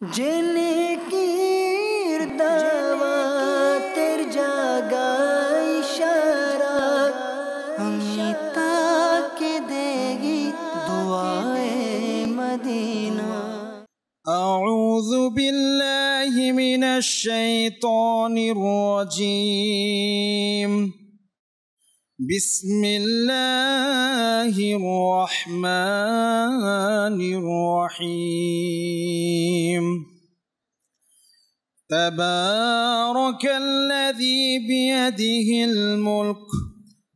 کی تیر جاگا اشارہ گیتا کے دے گی دعائے مدینہ اعوذ باللہ من الشیطان الرجیم بسم الله الرحمن الرحيم تبارك الذي بيده الملك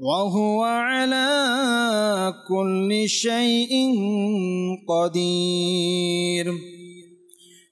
وهو على كل شيء قدير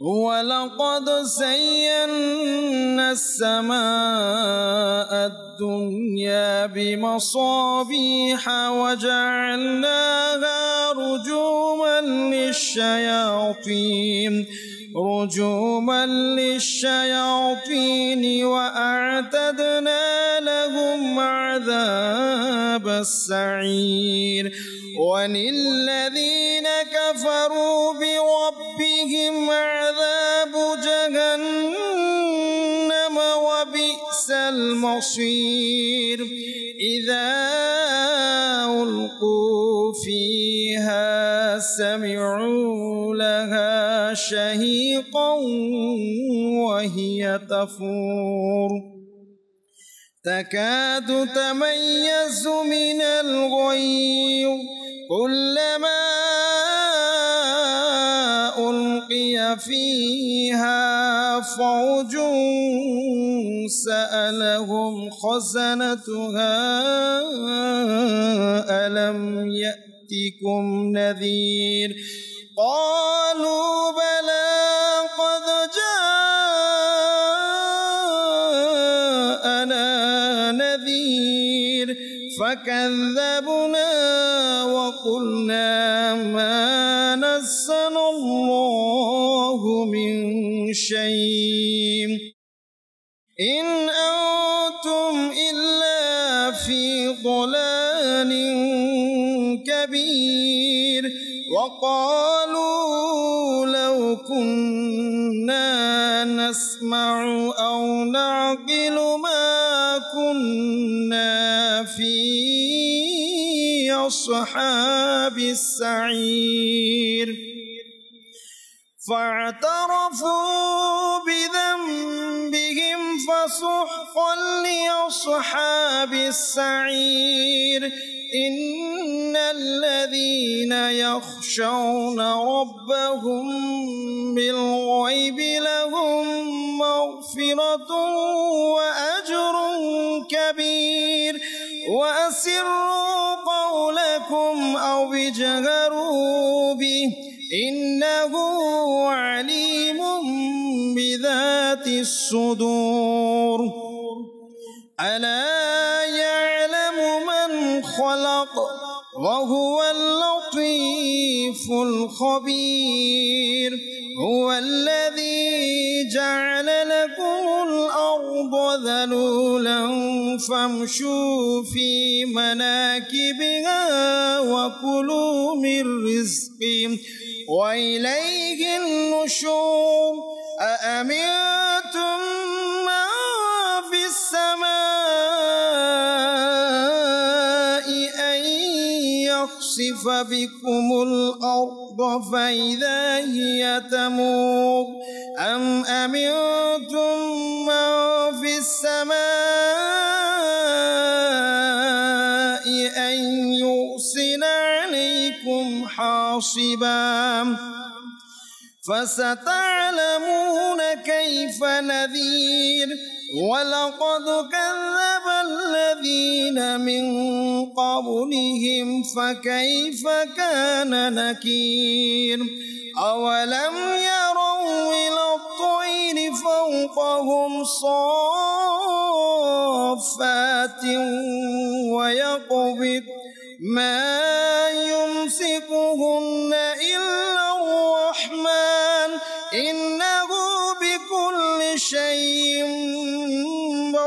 ولقد زينا السماء الدنيا بمصابيح وجعلناها رجوما للشياطين رجوما للشياطين وأعتدنا لهم عذاب السعير وللذين كفروا بربهم عذاب جهنم وبئس المصير إذا ألقوا فيها سمعوا لها شهيقا وهي تفور تكاد تميز من الغيظ كلما ألقي فيها فوج سألهم خزنتها ألم يأتكم نذير قالوا بلى فكذبنا وقلنا ما نزل الله من شيء إن أنتم إلا في ضلال كبير وقالوا لو كنا نسمع أو نعقل ما أصحاب السعير فاعترفوا بذنبهم فصحقا لأصحاب السعير إن الذين يخشون ربهم بالغيب لهم مغفرة وأجر كبير وأسروا قولكم أو اجهروا به إنه عليم بذات الصدور ألا يعلم من خلق وهو اللطيف الخبير هو الذي جعل لكم الأرض ذلولا فامشوا في مناكبها وكلوا من رزقه وإليه النشور أأمنتم ما في السماء خسف بكم الأرض فإذا هي تمور أم أمنتم من في السماء أن يرسل عليكم حاصبا فستعلمون كيف نذير ولقد كذب الذين من قبلهم فكيف كان نكير أولم يروا إلى الطير فوقهم صافات ويقبض ما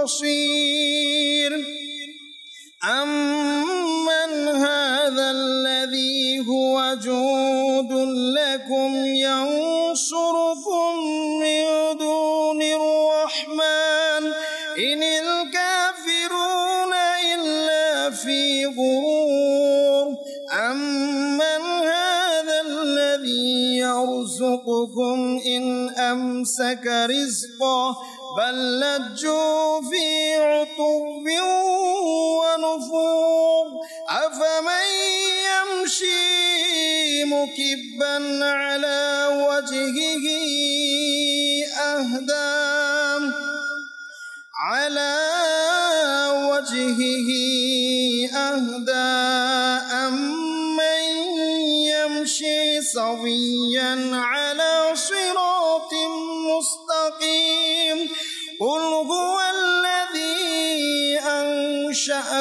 بصير أمن هذا الذي هو جود لكم ينصركم من دون الرحمن إن الكافرون إلا في غرور أمن هذا الذي يرزقكم إن أمسك رزقه بل لجوا في عطب ونفور أفمن يمشي مكبا على وجهه أهدى على وجهه أهدى أمن يمشي صويا على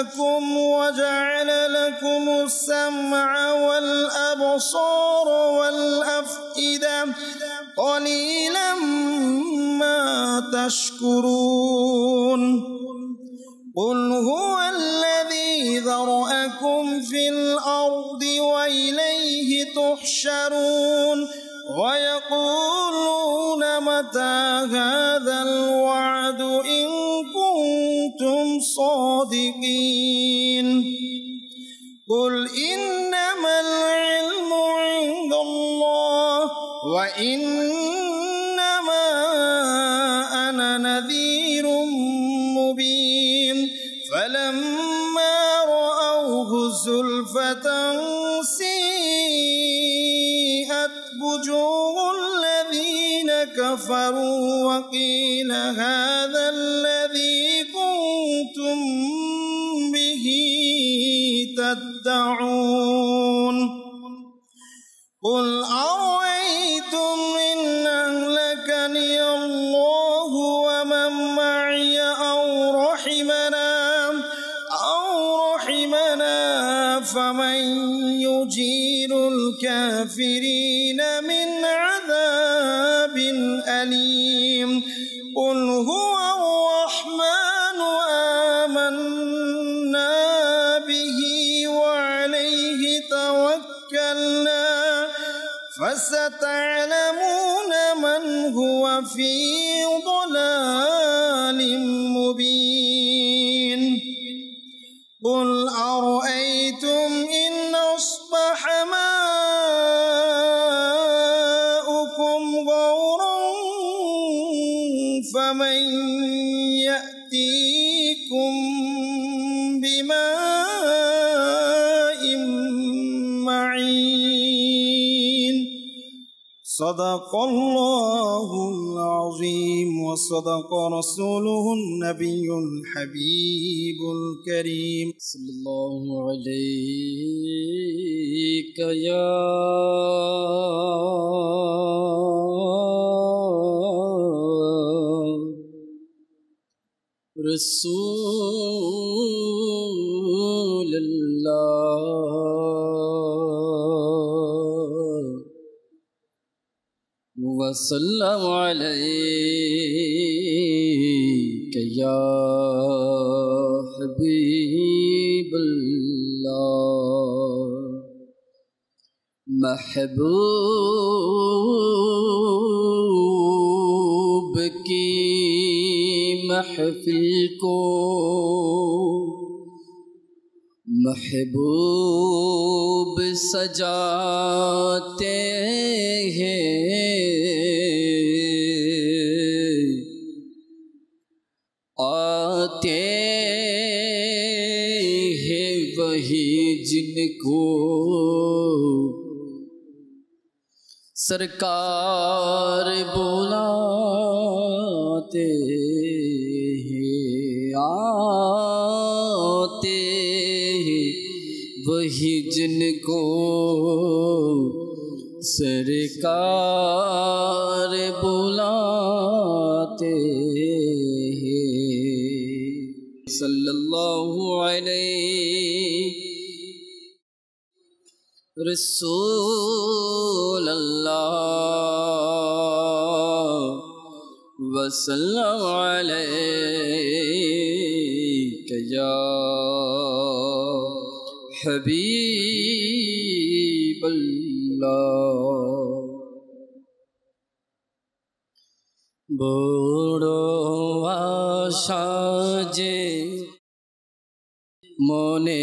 لكم وجعل لكم السمع والأبصار والأفئدة قليلا ما تشكرون قل هو الذي ذرأكم في الأرض وإليه تحشرون ويقولون متى هذا الوعد إن الصادقين قل إنما العلم عند الله وإنما أنا نذير مبين فلما رأوه زلفة سيئت وجوه الذين كفروا وقيل هذا الذي كنتم به تدعون قل أرأيتم إن أهلكني الله ومن معي أو رحمنا أو رحمنا فمن يجير الكافرين من عذاب أليم وصدق رسوله النبي الحبيب الكريم صلى الله عليك يا رسول وسلم مسلم علیہ محبوب کی محفل کو محبوب سجاتے ہیں کو سرکار بولا ہے آتے وہی جن کو سرکار ہیں صلی اللہ علیہ رسول اللہ وسلم علیک یا حبیب اللہ بوڑو آشا جے جی، مونے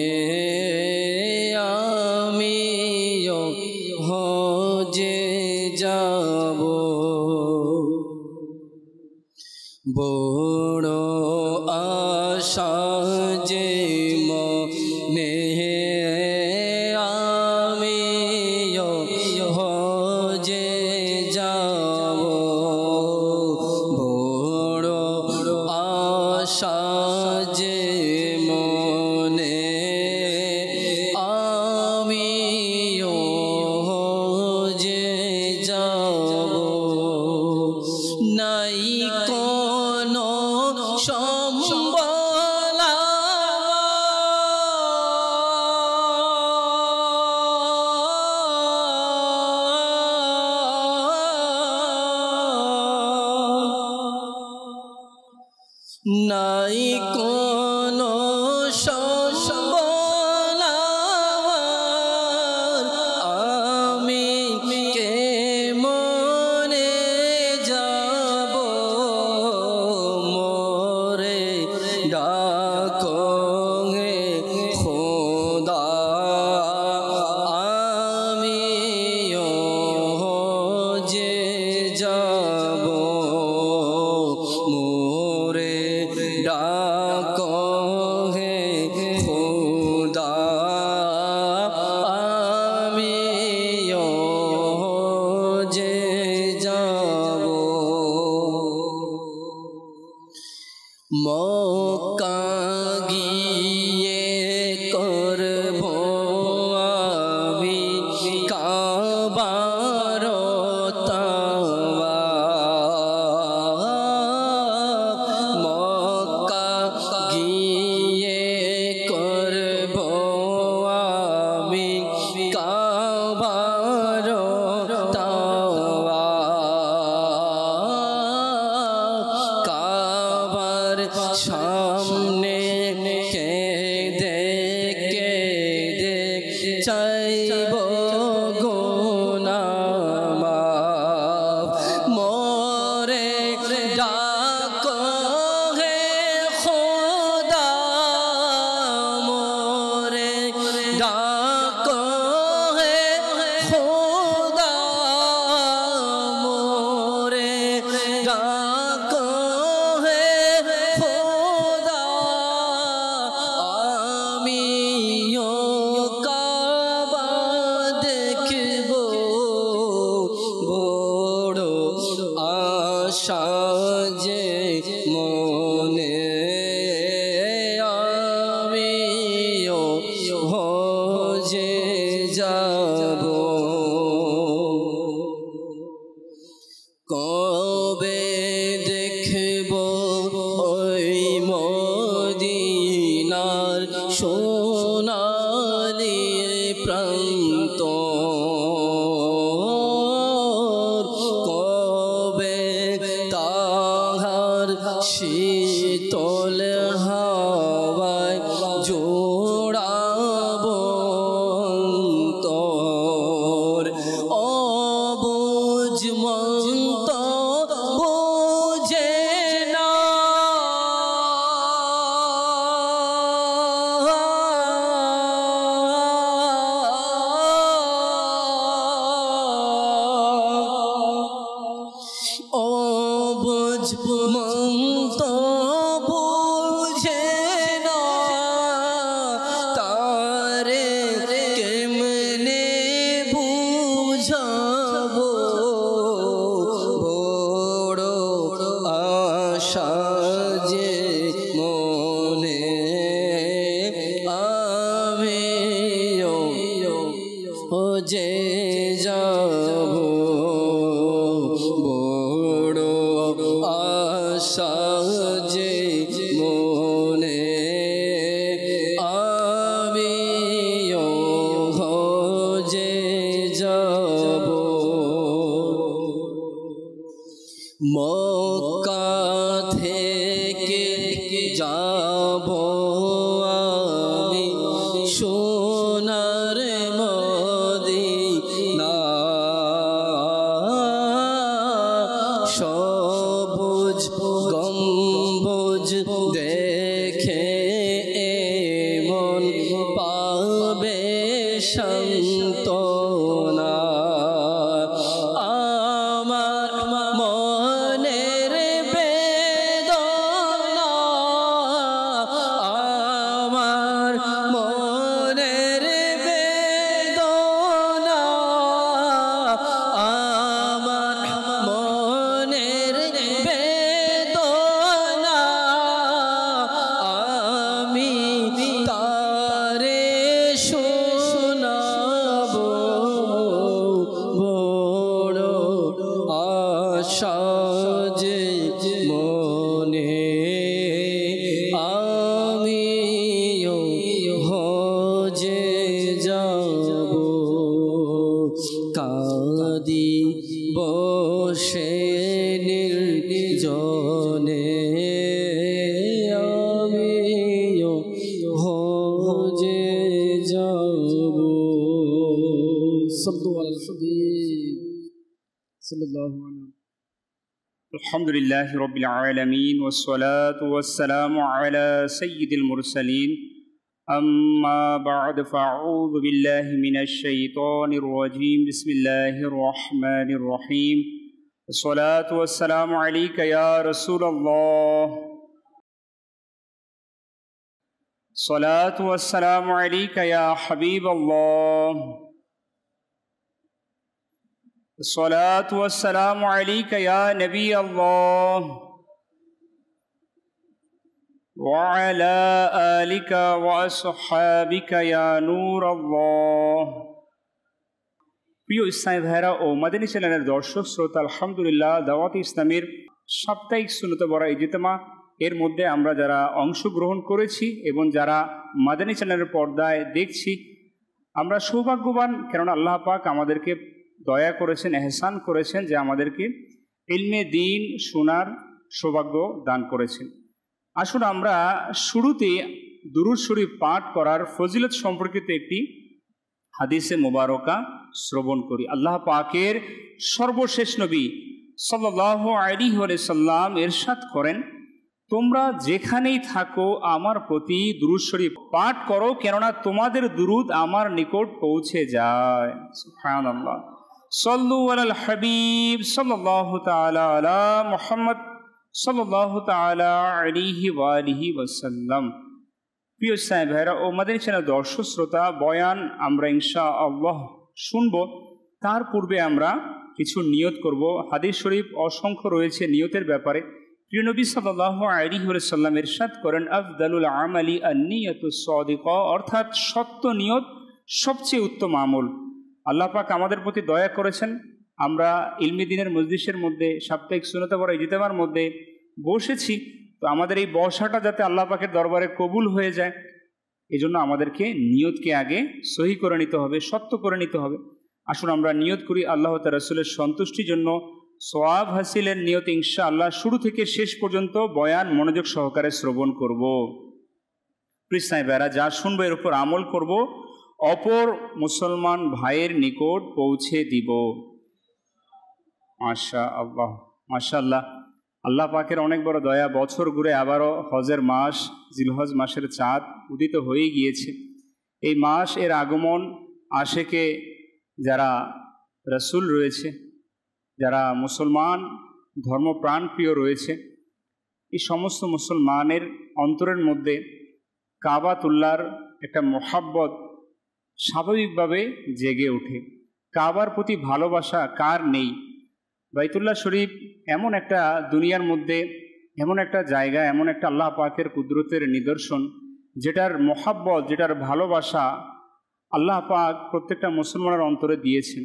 show. الحمد لله رب العالمين والصلاة والسلام على سيد المرسلين أما بعد فأعوذ بالله من الشيطان الرجيم بسم الله الرحمن الرحيم الصلاة والسلام عليك يا رسول الله الصلاة والسلام عليك يا حبيب الله الصلاة والسلام عليك يا نبي الله وعلى آلك وأصحابك يا نور الله প্রিয় ইসলামী ভাইরা ও মাদিনী চ্যানেলের দর্শক শ্রোতা আলহামদুলিল্লাহ দাওয়াত ইসলামের সাপ্তাহিক সুনত বড় ইজিতমা এর মধ্যে আমরা যারা অংশগ্রহণ করেছি এবং যারা মাদানী চ্যানেলের পর্দায় দেখছি আমরা সৌভাগ্যবান কেননা আল্লাহ পাক আমাদেরকে দয়া করেছেন এহসান করেছেন যে আমাদেরকে ইলমে দিন শোনার সৌভাগ্য দান করেছেন আসুন আমরা শুরুতে দুরুদ শরীফ পাঠ করার ফজিলত সম্পর্কিত একটি হাদিসে মোবারকা শ্রবণ করি আল্লাহ পাকের সর্বশেষ নবী সাল্লাহ আলী সাল্লাম এরশাদ করেন তোমরা যেখানেই থাকো আমার প্রতি দুরুদ শরীফ পাঠ করো কেননা তোমাদের দুরুদ আমার নিকট পৌঁছে যায় আল্লাহ সল্লু আল হাবিব সাল্লাহ তালা আলা মোহাম্মদ সাল্লাহ তালা আলিহি ওয়ালিহি ওয়াসাল্লাম প্রিয় সাই ভাইরা ও মাদের চ্যানেল দর্শক শ্রোতা বয়ান আমরা ইনশা আল্লাহ শুনব তার পূর্বে আমরা কিছু নিয়ত করব হাদিস শরীফ অসংখ্য রয়েছে নিয়তের ব্যাপারে প্রিয় প্রিয়নবী সাল্লাহ আলী সাল্লাম এরশাদ করেন আফদালুল আমালি নিয়ত সদিক অর্থাৎ সত্য নিয়ত সবচেয়ে উত্তম আমল আল্লাহ পাক আমাদের প্রতি দয়া করেছেন আমরা ইলমি দিনের মজলিসের মধ্যে সাপ্তাহিক সুনতে বড় ইজতেমার মধ্যে বসেছি তো আমাদের এই বসাটা যাতে আল্লাহ পাকের দরবারে কবুল হয়ে যায় এই জন্য আমাদেরকে নিয়তকে আগে সহি করে নিতে হবে সত্য করে নিতে হবে আসুন আমরা নিয়ত করি আল্লাহ তে রসুলের সন্তুষ্টির জন্য সোয়াব হাসিলের নিয়ত ইনশা আল্লাহ শুরু থেকে শেষ পর্যন্ত বয়ান মনোযোগ সহকারে শ্রবণ করব পৃষ্ঠায় বেড়া যা শুনবো এর উপর আমল করবো অপর মুসলমান ভাইয়ের নিকট পৌঁছে দিব মাশা আল্লাহ মাশাল্লাহ আল্লাহ পাকের অনেক বড় দয়া বছর ঘুরে আবারও হজের মাস জিলহজ মাসের চাঁদ উদিত হয়ে গিয়েছে এই মাস এর আগমন আশেকে যারা রসুল রয়েছে যারা মুসলমান ধর্মপ্রাণপ্রিয় রয়েছে এই সমস্ত মুসলমানের অন্তরের মধ্যে কাবাতুল্লার একটা মোহাব্বত স্বাভাবিকভাবে জেগে ওঠে কাবার প্রতি ভালোবাসা কার নেই বাইতুল্লাহ শরীফ এমন একটা দুনিয়ার মধ্যে এমন একটা জায়গা এমন একটা আল্লাহ পাকের কুদরতের নিদর্শন যেটার মহাব্বত যেটার ভালোবাসা আল্লাহ পাক প্রত্যেকটা মুসলমানের অন্তরে দিয়েছেন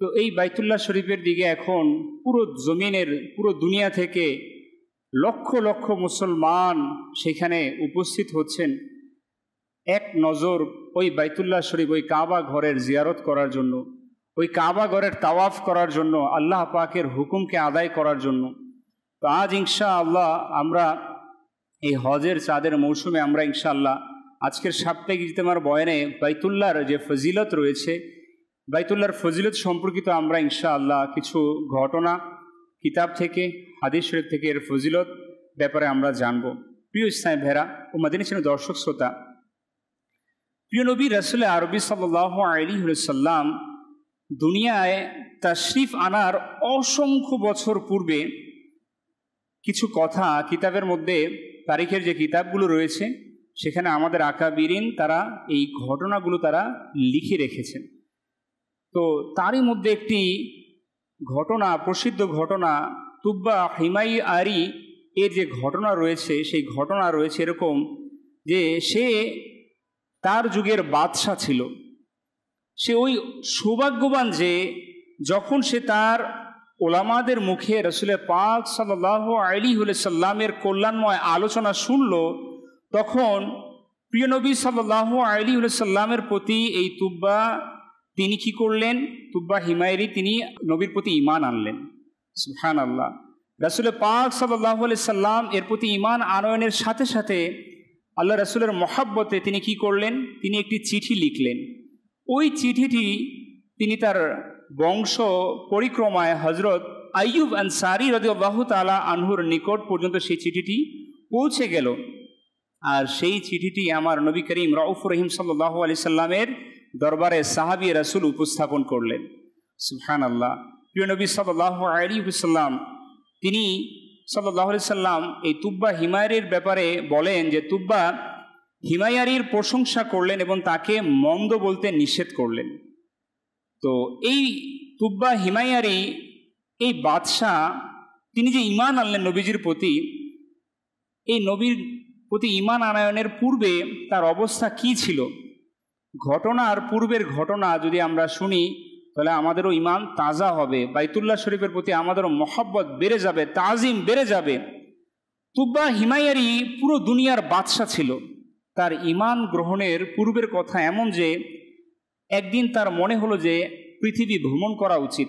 তো এই বাইতুল্লাহ শরীফের দিকে এখন পুরো জমিনের পুরো দুনিয়া থেকে লক্ষ লক্ষ মুসলমান সেখানে উপস্থিত হচ্ছেন এক নজর ওই বাইতুল্লাহ শরীফ ওই কাবা ঘরের জিয়ারত করার জন্য ওই কাবা ঘরের তাওয়াফ করার জন্য আল্লাহ পাকের হুকুমকে আদায় করার জন্য তো আজ ইনশা আল্লাহ আমরা এই হজের চাঁদের মৌসুমে আমরা আল্লাহ আজকের সাপ্তাহিক ইজতেমার বয়নে বাইতুল্লার যে ফজিলত রয়েছে বাইতুল্লার ফজিলত সম্পর্কিত আমরা ইনশাআল্লাহ কিছু ঘটনা কিতাব থেকে হাদিস শরীফ থেকে এর ফজিলত ব্যাপারে আমরা জানব প্রিয় ইসলাম ভেরা ও মাদিনী দর্শক শ্রোতা প্রিয়নবী রসুল আরবি সাল্লাহ আলী সাল্লাম দুনিয়ায় তাশরিফ আনার অসংখ্য বছর পূর্বে কিছু কথা কিতাবের মধ্যে তারিখের যে কিতাবগুলো রয়েছে সেখানে আমাদের বীরিন তারা এই ঘটনাগুলো তারা লিখে রেখেছেন তো তারই মধ্যে একটি ঘটনা প্রসিদ্ধ ঘটনা তুব্বা হিমাই আরি এর যে ঘটনা রয়েছে সেই ঘটনা রয়েছে এরকম যে সে তার যুগের বাদশাহ ছিল সে ওই সৌভাগ্যবান যে যখন সে তার ওলামাদের মুখে রসুল পাক সাল্লাহ আলী সাল্লামের কল্যাণময় আলোচনা শুনল তখন প্রিয় নবী সাল্লাহ আলী সাল্লামের প্রতি এই তুব্বা তিনি কি করলেন তুব্বা হিমায়রি তিনি নবীর প্রতি ইমান আনলেন হান আল্লাহ রাসুল পাক সাল্লাহ সাল্লাম এর প্রতি ইমান আনয়নের সাথে সাথে আল্লাহ রাসুলের মহাব্বতে তিনি কি করলেন তিনি একটি চিঠি লিখলেন ওই চিঠিটি তিনি তার বংশ পরিক্রমায় হজরত আইয়ুব আনসারি রাহু তালা আনহুর নিকট পর্যন্ত সেই চিঠিটি পৌঁছে গেল আর সেই চিঠিটি আমার নবী করিম রাউফ রহিম সাল্লাহ আলি সাল্লামের দরবারে সাহাবি রাসুল উপস্থাপন করলেন সুহান আল্লাহ প্রিয় নবী সাল্লাহ আলী হুসাল্লাম তিনি সাল্লাহ সাল্লাম এই তুব্বা হিমায়ারির ব্যাপারে বলেন যে তুব্বা হিমায়ারির প্রশংসা করলেন এবং তাকে মন্দ বলতে নিষেধ করলেন তো এই তুব্বা হিমায়ারি এই বাদশাহ তিনি যে ইমান আনলেন নবীজির প্রতি এই নবীর প্রতি ইমান আনায়নের পূর্বে তার অবস্থা কি ছিল ঘটনার পূর্বের ঘটনা যদি আমরা শুনি তাহলে আমাদেরও ইমান তাজা হবে বাইতুল্লাহ শরীফের প্রতি আমাদেরও মহব্বত বেড়ে যাবে তাজিম বেড়ে যাবে তুব্বা হিমায়ারি পুরো দুনিয়ার বাদশাহ ছিল তার ইমান গ্রহণের পূর্বের কথা এমন যে একদিন তার মনে হলো যে পৃথিবী ভ্রমণ করা উচিত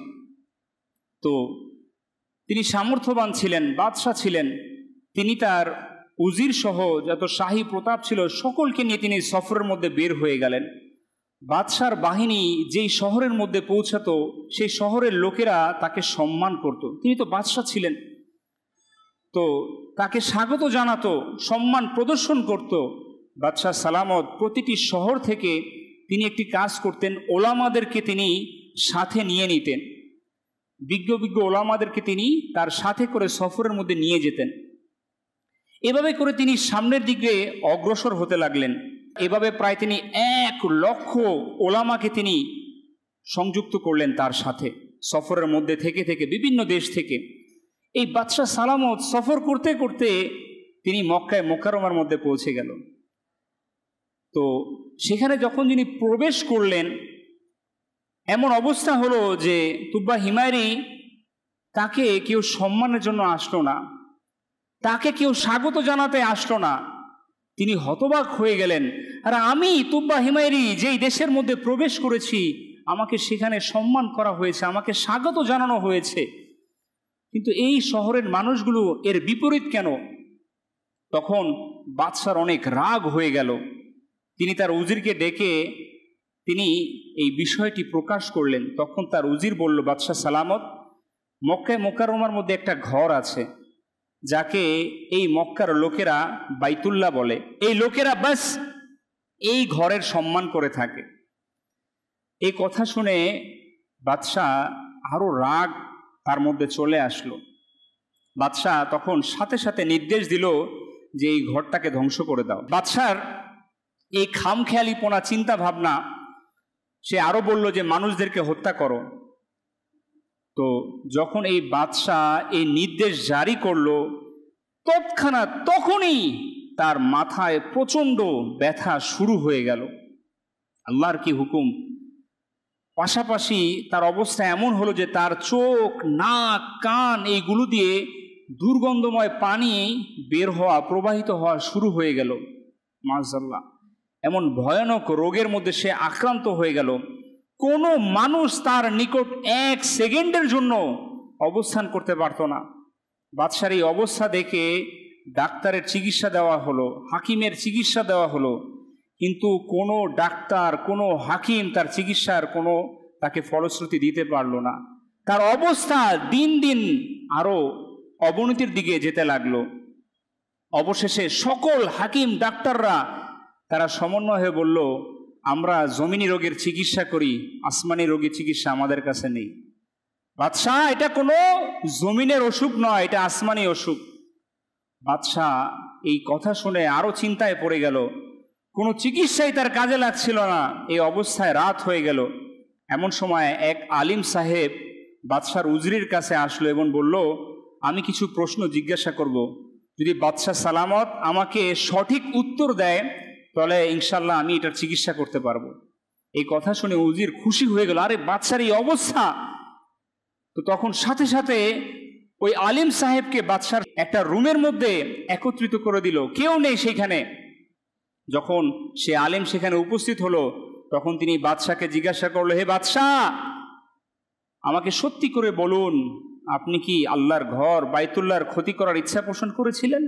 তো তিনি সামর্থ্যবান ছিলেন বাদশাহ ছিলেন তিনি তার উজির সহ যত শাহী প্রতাপ ছিল সকলকে নিয়ে তিনি সফরের মধ্যে বের হয়ে গেলেন বাদশার বাহিনী যেই শহরের মধ্যে পৌঁছাতো সেই শহরের লোকেরা তাকে সম্মান করত তিনি তো বাদশাহ ছিলেন তো তাকে স্বাগত জানাতো সম্মান প্রদর্শন করত বাদশাহ সালামত প্রতিটি শহর থেকে তিনি একটি কাজ করতেন ওলামাদেরকে তিনি সাথে নিয়ে নিতেন বিজ্ঞ বিজ্ঞ ওলামাদেরকে তিনি তার সাথে করে সফরের মধ্যে নিয়ে যেতেন এভাবে করে তিনি সামনের দিকে অগ্রসর হতে লাগলেন এভাবে প্রায় তিনি এক লক্ষ ওলামাকে তিনি সংযুক্ত করলেন তার সাথে সফরের মধ্যে থেকে থেকে বিভিন্ন দেশ থেকে এই বাদশাহ সালামত সফর করতে করতে তিনি মক্কায় মোকারমার মধ্যে পৌঁছে গেল তো সেখানে যখন তিনি প্রবেশ করলেন এমন অবস্থা হলো যে তুব্বা হিমায়রি তাকে কেউ সম্মানের জন্য আসলো না তাকে কেউ স্বাগত জানাতে আসলো না তিনি হতবাক হয়ে গেলেন আর আমি তুব্বা হিমায়রি যেই দেশের মধ্যে প্রবেশ করেছি আমাকে সেখানে সম্মান করা হয়েছে আমাকে স্বাগত জানানো হয়েছে কিন্তু এই শহরের মানুষগুলো এর বিপরীত কেন তখন বাদশার অনেক রাগ হয়ে গেল তিনি তার উজিরকে ডেকে তিনি এই বিষয়টি প্রকাশ করলেন তখন তার উজির বলল বাদশাহ সালামত মক্কায় মোকারমার মধ্যে একটা ঘর আছে যাকে এই মক্কার লোকেরা বাইতুল্লাহ বলে এই লোকেরা বাস এই ঘরের সম্মান করে থাকে এই কথা শুনে বাদশাহ আরও রাগ তার মধ্যে চলে আসলো বাদশাহ তখন সাথে সাথে নির্দেশ দিল যে এই ঘরটাকে ধ্বংস করে দাও বাদশার এই খামখেয়ালিপনা চিন্তা ভাবনা সে আরও বলল যে মানুষদেরকে হত্যা করো তো যখন এই বাদশাহ এই নির্দেশ জারি করলো তৎক্ষণাৎ তখনই তার মাথায় প্রচণ্ড ব্যথা শুরু হয়ে গেল আল্লাহর কি হুকুম পাশাপাশি তার অবস্থা এমন হলো যে তার চোখ নাক কান এইগুলো দিয়ে দুর্গন্ধময় পানি বের হওয়া প্রবাহিত হওয়া শুরু হয়ে গেল মাজাল্লাহ এমন ভয়ানক রোগের মধ্যে সে আক্রান্ত হয়ে গেল কোনো মানুষ তার নিকট এক সেকেন্ডের জন্য অবস্থান করতে পারত না বাদশার এই অবস্থা দেখে ডাক্তারের চিকিৎসা দেওয়া হলো হাকিমের চিকিৎসা দেওয়া হলো কিন্তু কোনো ডাক্তার কোনো হাকিম তার চিকিৎসার কোনো তাকে ফলশ্রুতি দিতে পারল না তার অবস্থা দিন দিন আরও অবনতির দিকে যেতে লাগলো অবশেষে সকল হাকিম ডাক্তাররা তারা সমন্বয় হয়ে বলল আমরা জমিনি রোগের চিকিৎসা করি আসমানি রোগের চিকিৎসা আমাদের কাছে নেই বাদশাহ এটা কোনো জমিনের অসুখ নয় এটা আসমানি অসুখ বাদশাহ এই কথা শুনে আরও চিন্তায় পড়ে গেল কোনো চিকিৎসাই তার কাজে লাগছিল না এই অবস্থায় রাত হয়ে গেল এমন সময় এক আলিম সাহেব বাদশার উজরির কাছে আসলো এবং বলল আমি কিছু প্রশ্ন জিজ্ঞাসা করব যদি বাদশাহ সালামত আমাকে সঠিক উত্তর দেয় তাহলে ইনশাল্লাহ আমি এটার চিকিৎসা করতে পারবো এই কথা শুনে উজির খুশি হয়ে গেল আরে বাচ্চার এই অবস্থা তো তখন সাথে সাথে ওই আলিম সাহেবকে বাদশার একটা রুমের মধ্যে একত্রিত করে দিল কেউ নেই সেইখানে যখন সে আলিম সেখানে উপস্থিত হলো তখন তিনি বাদশাকে জিজ্ঞাসা করলো হে বাদশাহ আমাকে সত্যি করে বলুন আপনি কি আল্লাহর ঘর বাইতুল্লার ক্ষতি করার ইচ্ছা পোষণ করেছিলেন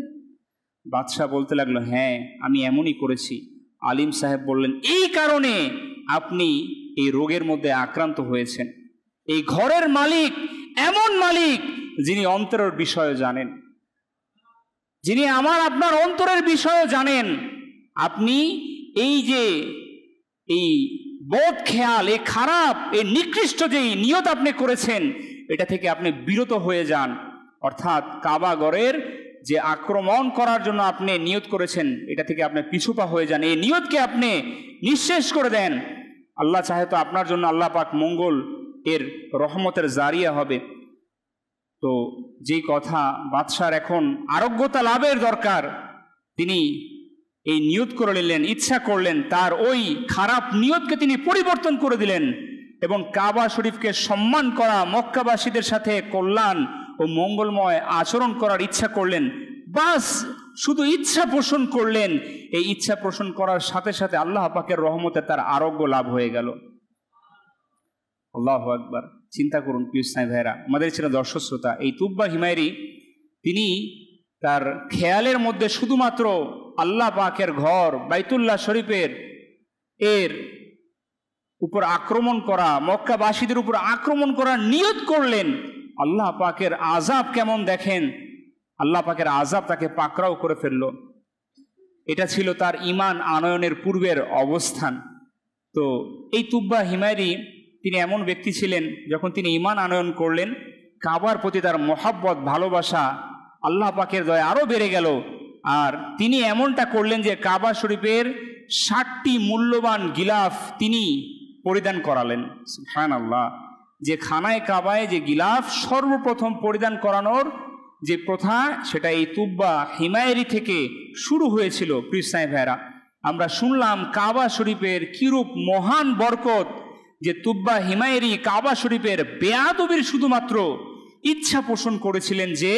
বাদশাহ বলতে লাগলো হ্যাঁ আমি এমনই করেছি আলিম সাহেব বললেন এই কারণে আপনি এই রোগের মধ্যে আক্রান্ত হয়েছেন এই ঘরের মালিক এমন মালিক যিনি অন্তরের বিষয়ে জানেন যিনি আমার আপনার অন্তরের বিষয়ে জানেন আপনি এই যে এই বোধ খেয়াল এ খারাপ এ নিকৃষ্ট যেই নিয়ত আপনি করেছেন এটা থেকে আপনি বিরত হয়ে যান অর্থাৎ কাবাগরের যে আক্রমণ করার জন্য আপনি নিয়ত করেছেন এটা থেকে আপনি পিছুপা হয়ে যান এই নিয়তকে আপনি নিঃশেষ করে দেন আল্লাহ চাহে তো আপনার জন্য আল্লাহ পাক মঙ্গল এর রহমতের জারিয়া হবে তো যেই কথা বাদশার এখন আরোগ্যতা লাভের দরকার তিনি এই নিয়ত করে নিলেন ইচ্ছা করলেন তার ওই খারাপ নিয়তকে তিনি পরিবর্তন করে দিলেন এবং কাবা শরীফকে সম্মান করা মক্কাবাসীদের সাথে কল্যাণ ও মঙ্গলময় আচরণ করার ইচ্ছা করলেন বাস শুধু ইচ্ছা পোষণ করলেন এই ইচ্ছা পোষণ করার সাথে সাথে আল্লাহ পাকের রহমতে তার আরোগ্য লাভ হয়ে গেল আল্লাহ আকবার চিন্তা করুন পিউ ইসলামী ভাইরা আমাদের ছিল দর্শক শ্রোতা এই তুব্বা হিমায়রি তিনি তার খেয়ালের মধ্যে শুধুমাত্র আল্লাহ পাকের ঘর বাইতুল্লাহ শরীফের এর উপর আক্রমণ করা মক্কাবাসীদের উপর আক্রমণ করা নিয়ত করলেন আল্লাহ পাকের আজাব কেমন দেখেন আল্লাহ পাকের আজাব তাকে পাকড়াও করে ফেলল এটা ছিল তার ইমান আনয়নের পূর্বের অবস্থান তো এই তুব্বা হিমায়রি তিনি এমন ব্যক্তি ছিলেন যখন তিনি ইমান আনয়ন করলেন কাবার প্রতি তার মহাব্বত ভালোবাসা আল্লাহ পাকের দয় আরও বেড়ে গেল আর তিনি এমনটা করলেন যে কাবা শরীফের ষাটটি মূল্যবান গিলাফ তিনি পরিধান করালেন হ্যান আল্লাহ যে খানায় কাবায় যে গিলাফ সর্বপ্রথম পরিধান করানোর যে প্রথা সেটা এই তুব্বা হিমায়েরি থেকে শুরু হয়েছিল প্রিসাই ভাইরা আমরা শুনলাম কাবা শরীফের কিরূপ মহান বরকত যে তুব্বা হিমায়েরি কাবা শরীফের বেয়াদবির শুধুমাত্র ইচ্ছা পোষণ করেছিলেন যে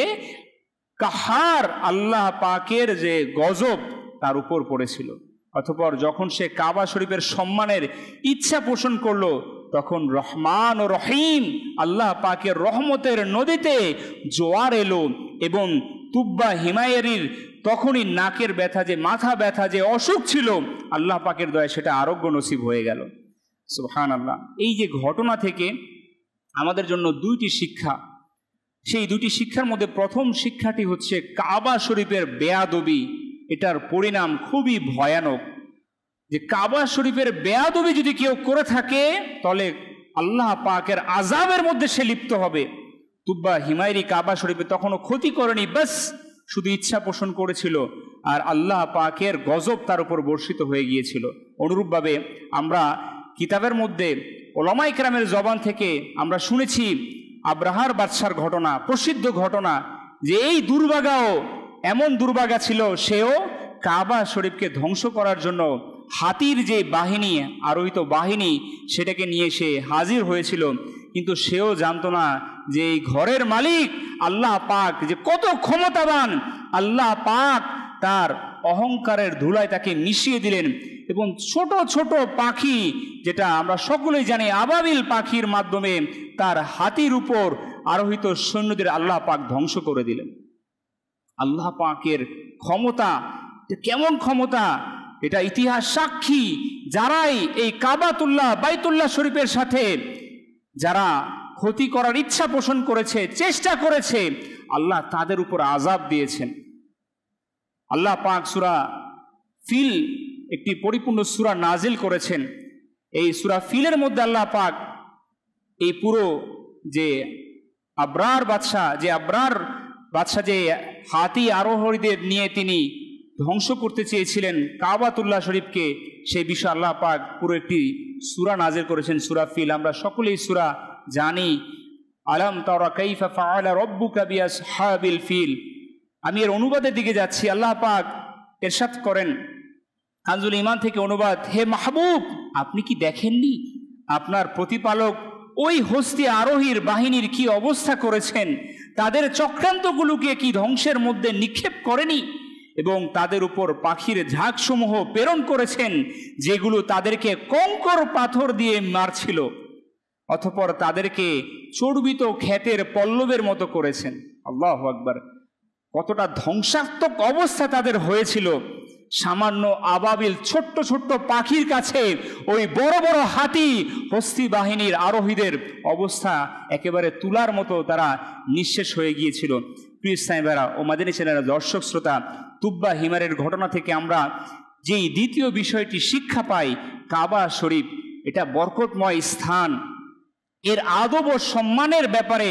কাহার আল্লাহ পাকের যে গজব তার উপর পড়েছিল অথপর যখন সে কাবা শরীফের সম্মানের ইচ্ছা পোষণ করলো তখন রহমান ও রহিম আল্লাহ পাকের রহমতের নদীতে জোয়ার এলো এবং তুব্বা হিমায়েরির তখনই নাকের ব্যথা যে মাথা ব্যথা যে অসুখ ছিল আল্লাহ পাকের দয়া সেটা আরোগ্য নসিব হয়ে গেল সুহান আল্লাহ এই যে ঘটনা থেকে আমাদের জন্য দুইটি শিক্ষা সেই দুটি শিক্ষার মধ্যে প্রথম শিক্ষাটি হচ্ছে কাবা শরীফের বেয়াদবি এটার পরিণাম খুবই ভয়ানক যে কাবা শরীফের বেয়াদবি যদি কেউ করে থাকে তাহলে আল্লাহ পাকের আজাবের মধ্যে সে লিপ্ত হবে তুব্বা হিমায়রি কাবা শরীফে তখনও ক্ষতি করেনি বাস শুধু ইচ্ছা পোষণ করেছিল আর আল্লাহ পাকের গজব তার উপর বর্ষিত হয়ে গিয়েছিল অনুরূপভাবে আমরা কিতাবের মধ্যে ওলামা ইকরামের জবান থেকে আমরা শুনেছি আব্রাহার বাদশার ঘটনা প্রসিদ্ধ ঘটনা যে এই দুর্বাগাও এমন দুর্বাগা ছিল সেও কাবা শরীফকে ধ্বংস করার জন্য হাতির যে বাহিনী আরোহিত বাহিনী সেটাকে নিয়ে সে হাজির হয়েছিল কিন্তু সেও জানতো না যে এই ঘরের মালিক আল্লাহ পাক যে কত ক্ষমতাবান আল্লাহ পাক তার অহংকারের ধুলায় তাকে মিশিয়ে দিলেন এবং ছোট ছোট পাখি যেটা আমরা সকলেই জানি আবাবিল পাখির মাধ্যমে তার হাতির উপর আরোহিত সৈন্যদের আল্লাহ পাক ধ্বংস করে দিলেন আল্লাহ পাকের ক্ষমতা কেমন ক্ষমতা এটা ইতিহাস সাক্ষী যারাই এই কাবাতুল্লাহ বাইতুল্লাহ শরীফের সাথে যারা ক্ষতি করার ইচ্ছা পোষণ করেছে চেষ্টা করেছে আল্লাহ তাদের উপর আজাব দিয়েছেন আল্লাহ পাক সুরা ফিল একটি পরিপূর্ণ সুরা নাজিল করেছেন এই সুরা ফিলের মধ্যে আল্লাহ পাক এই পুরো যে আব্রার বাদশাহ যে আব্রার বাদশাহ যে হাতি আরোহরীদের নিয়ে তিনি ধ্বংস করতে চেয়েছিলেন কাবাতুল্লাহ শরীফকে সেই বিষয়ে আল্লাহ পাক পুরো একটি সুরা নাজির করেছেন সুরা ফিল আমরা সকলেই সুরা জানি আলাম তারা কাইফা রব্বু কাবিয়াস হাবিল ফিল আমি এর অনুবাদের দিকে যাচ্ছি আল্লাহ পাক এরশাদ করেন কানজুল ইমান থেকে অনুবাদ হে মাহবুব আপনি কি দেখেননি আপনার প্রতিপালক ওই হস্তি আরোহীর বাহিনীর কি অবস্থা করেছেন তাদের চক্রান্তগুলোকে কি ধ্বংসের মধ্যে নিক্ষেপ করেনি এবং তাদের উপর পাখির ঝাঁকসমূহ প্রেরণ করেছেন যেগুলো তাদেরকে কঙ্কর পাথর দিয়ে মারছিল অথপর তাদেরকে চর্বিত ক্ষেতের পল্লবের মতো করেছেন আল্লাহ আকবর কতটা ধ্বংসাত্মক অবস্থা তাদের হয়েছিল সামান্য আবাবিল ছোট্ট ছোট্ট পাখির কাছে ওই বড় বড় হাতি হস্তি বাহিনীর আরোহীদের অবস্থা একেবারে তুলার মতো তারা নিঃশেষ হয়ে গিয়েছিল প্রিয় সাইবেরা ও মাদিনী ছেলেরা দর্শক শ্রোতা তুব্বা হিমারের ঘটনা থেকে আমরা যেই দ্বিতীয় বিষয়টি শিক্ষা পাই কাবা শরীফ এটা বরকটময় স্থান এর আদব ও সম্মানের ব্যাপারে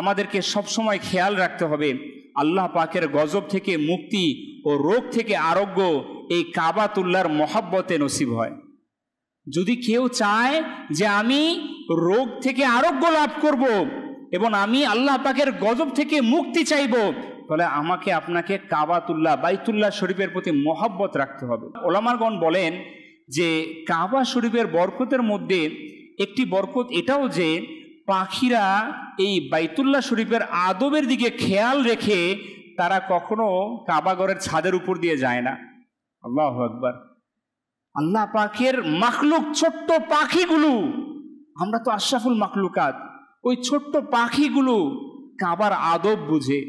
আমাদেরকে সবসময় খেয়াল রাখতে হবে আল্লাহ পাকের গজব থেকে মুক্তি ও রোগ থেকে আরোগ্য এই কাবাতুল্লার মহাব্বতে নসিব হয় যদি কেউ চায় যে আমি রোগ থেকে আরোগ্য লাভ করব এবং আমি আল্লাহ পাকের গজব থেকে মুক্তি চাইব তাহলে আমাকে আপনাকে কাবাতুল্লাহ বাইতুল্লাহ শরীফের প্রতি মহাব্বত রাখতে হবে ওলামারগণ বলেন যে কাবা শরীফের বরকতের মধ্যে একটি বরকত এটাও যে পাখিরা এই বাইতুল্লাহ শরীফের আদবের দিকে খেয়াল রেখে তারা কখনো কাবাগরের ছাদের উপর দিয়ে যায় না আল্লাহ একবার আল্লাহ পাখের মাখলুক ছোট্ট পাখিগুলো আমরা তো আশরাফুল মাখলুকাত ওই ছোট্ট পাখিগুলো কাবার আদব বুঝে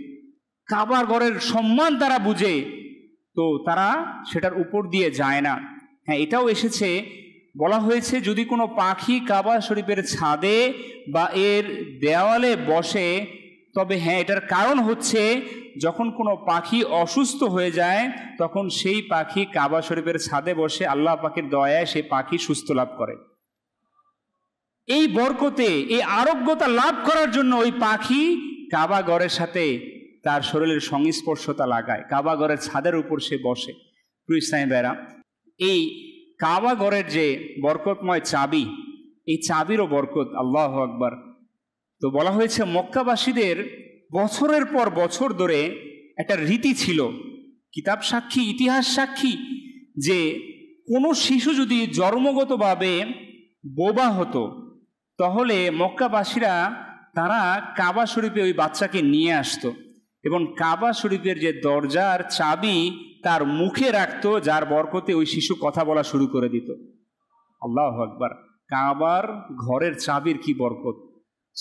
কাবার গড়ের সম্মান তারা বুঝে তো তারা সেটার উপর দিয়ে যায় না হ্যাঁ এটাও এসেছে বলা হয়েছে যদি কোনো পাখি কাবা শরীফের ছাদে বা এর দেওয়ালে বসে তবে হ্যাঁ এটার কারণ হচ্ছে যখন কোনো পাখি অসুস্থ হয়ে যায় তখন সেই পাখি কাবা শরীফের ছাদে বসে আল্লাহ পাখির দয়ায় সেই পাখি সুস্থ লাভ করে এই বরকতে এই আরোগ্যতা লাভ করার জন্য ওই পাখি কাবা গড়ের সাথে তার শরীরের সংস্পর্শতা লাগায় কাবা গড়ের ছাদের উপর সে বসে ক্রিস্তাই বেড়া এই কাবা ঘরের যে বরকতময় চাবি এই চাবিরও বরকত আল্লাহ আকবার তো বলা হয়েছে মক্কাবাসীদের বছরের পর বছর ধরে একটা রীতি ছিল কিতাব সাক্ষী ইতিহাস সাক্ষী যে কোনো শিশু যদি জন্মগতভাবে বোবা হতো তাহলে মক্কাবাসীরা তারা কাবা শরীফে ওই বাচ্চাকে নিয়ে আসতো এবং কাবা শরীফের যে দরজার চাবি তার মুখে রাখত যার বরকতে ওই শিশু কথা বলা শুরু করে দিত আল্লাহ আকবার কাবার ঘরের চাবির কি বরকত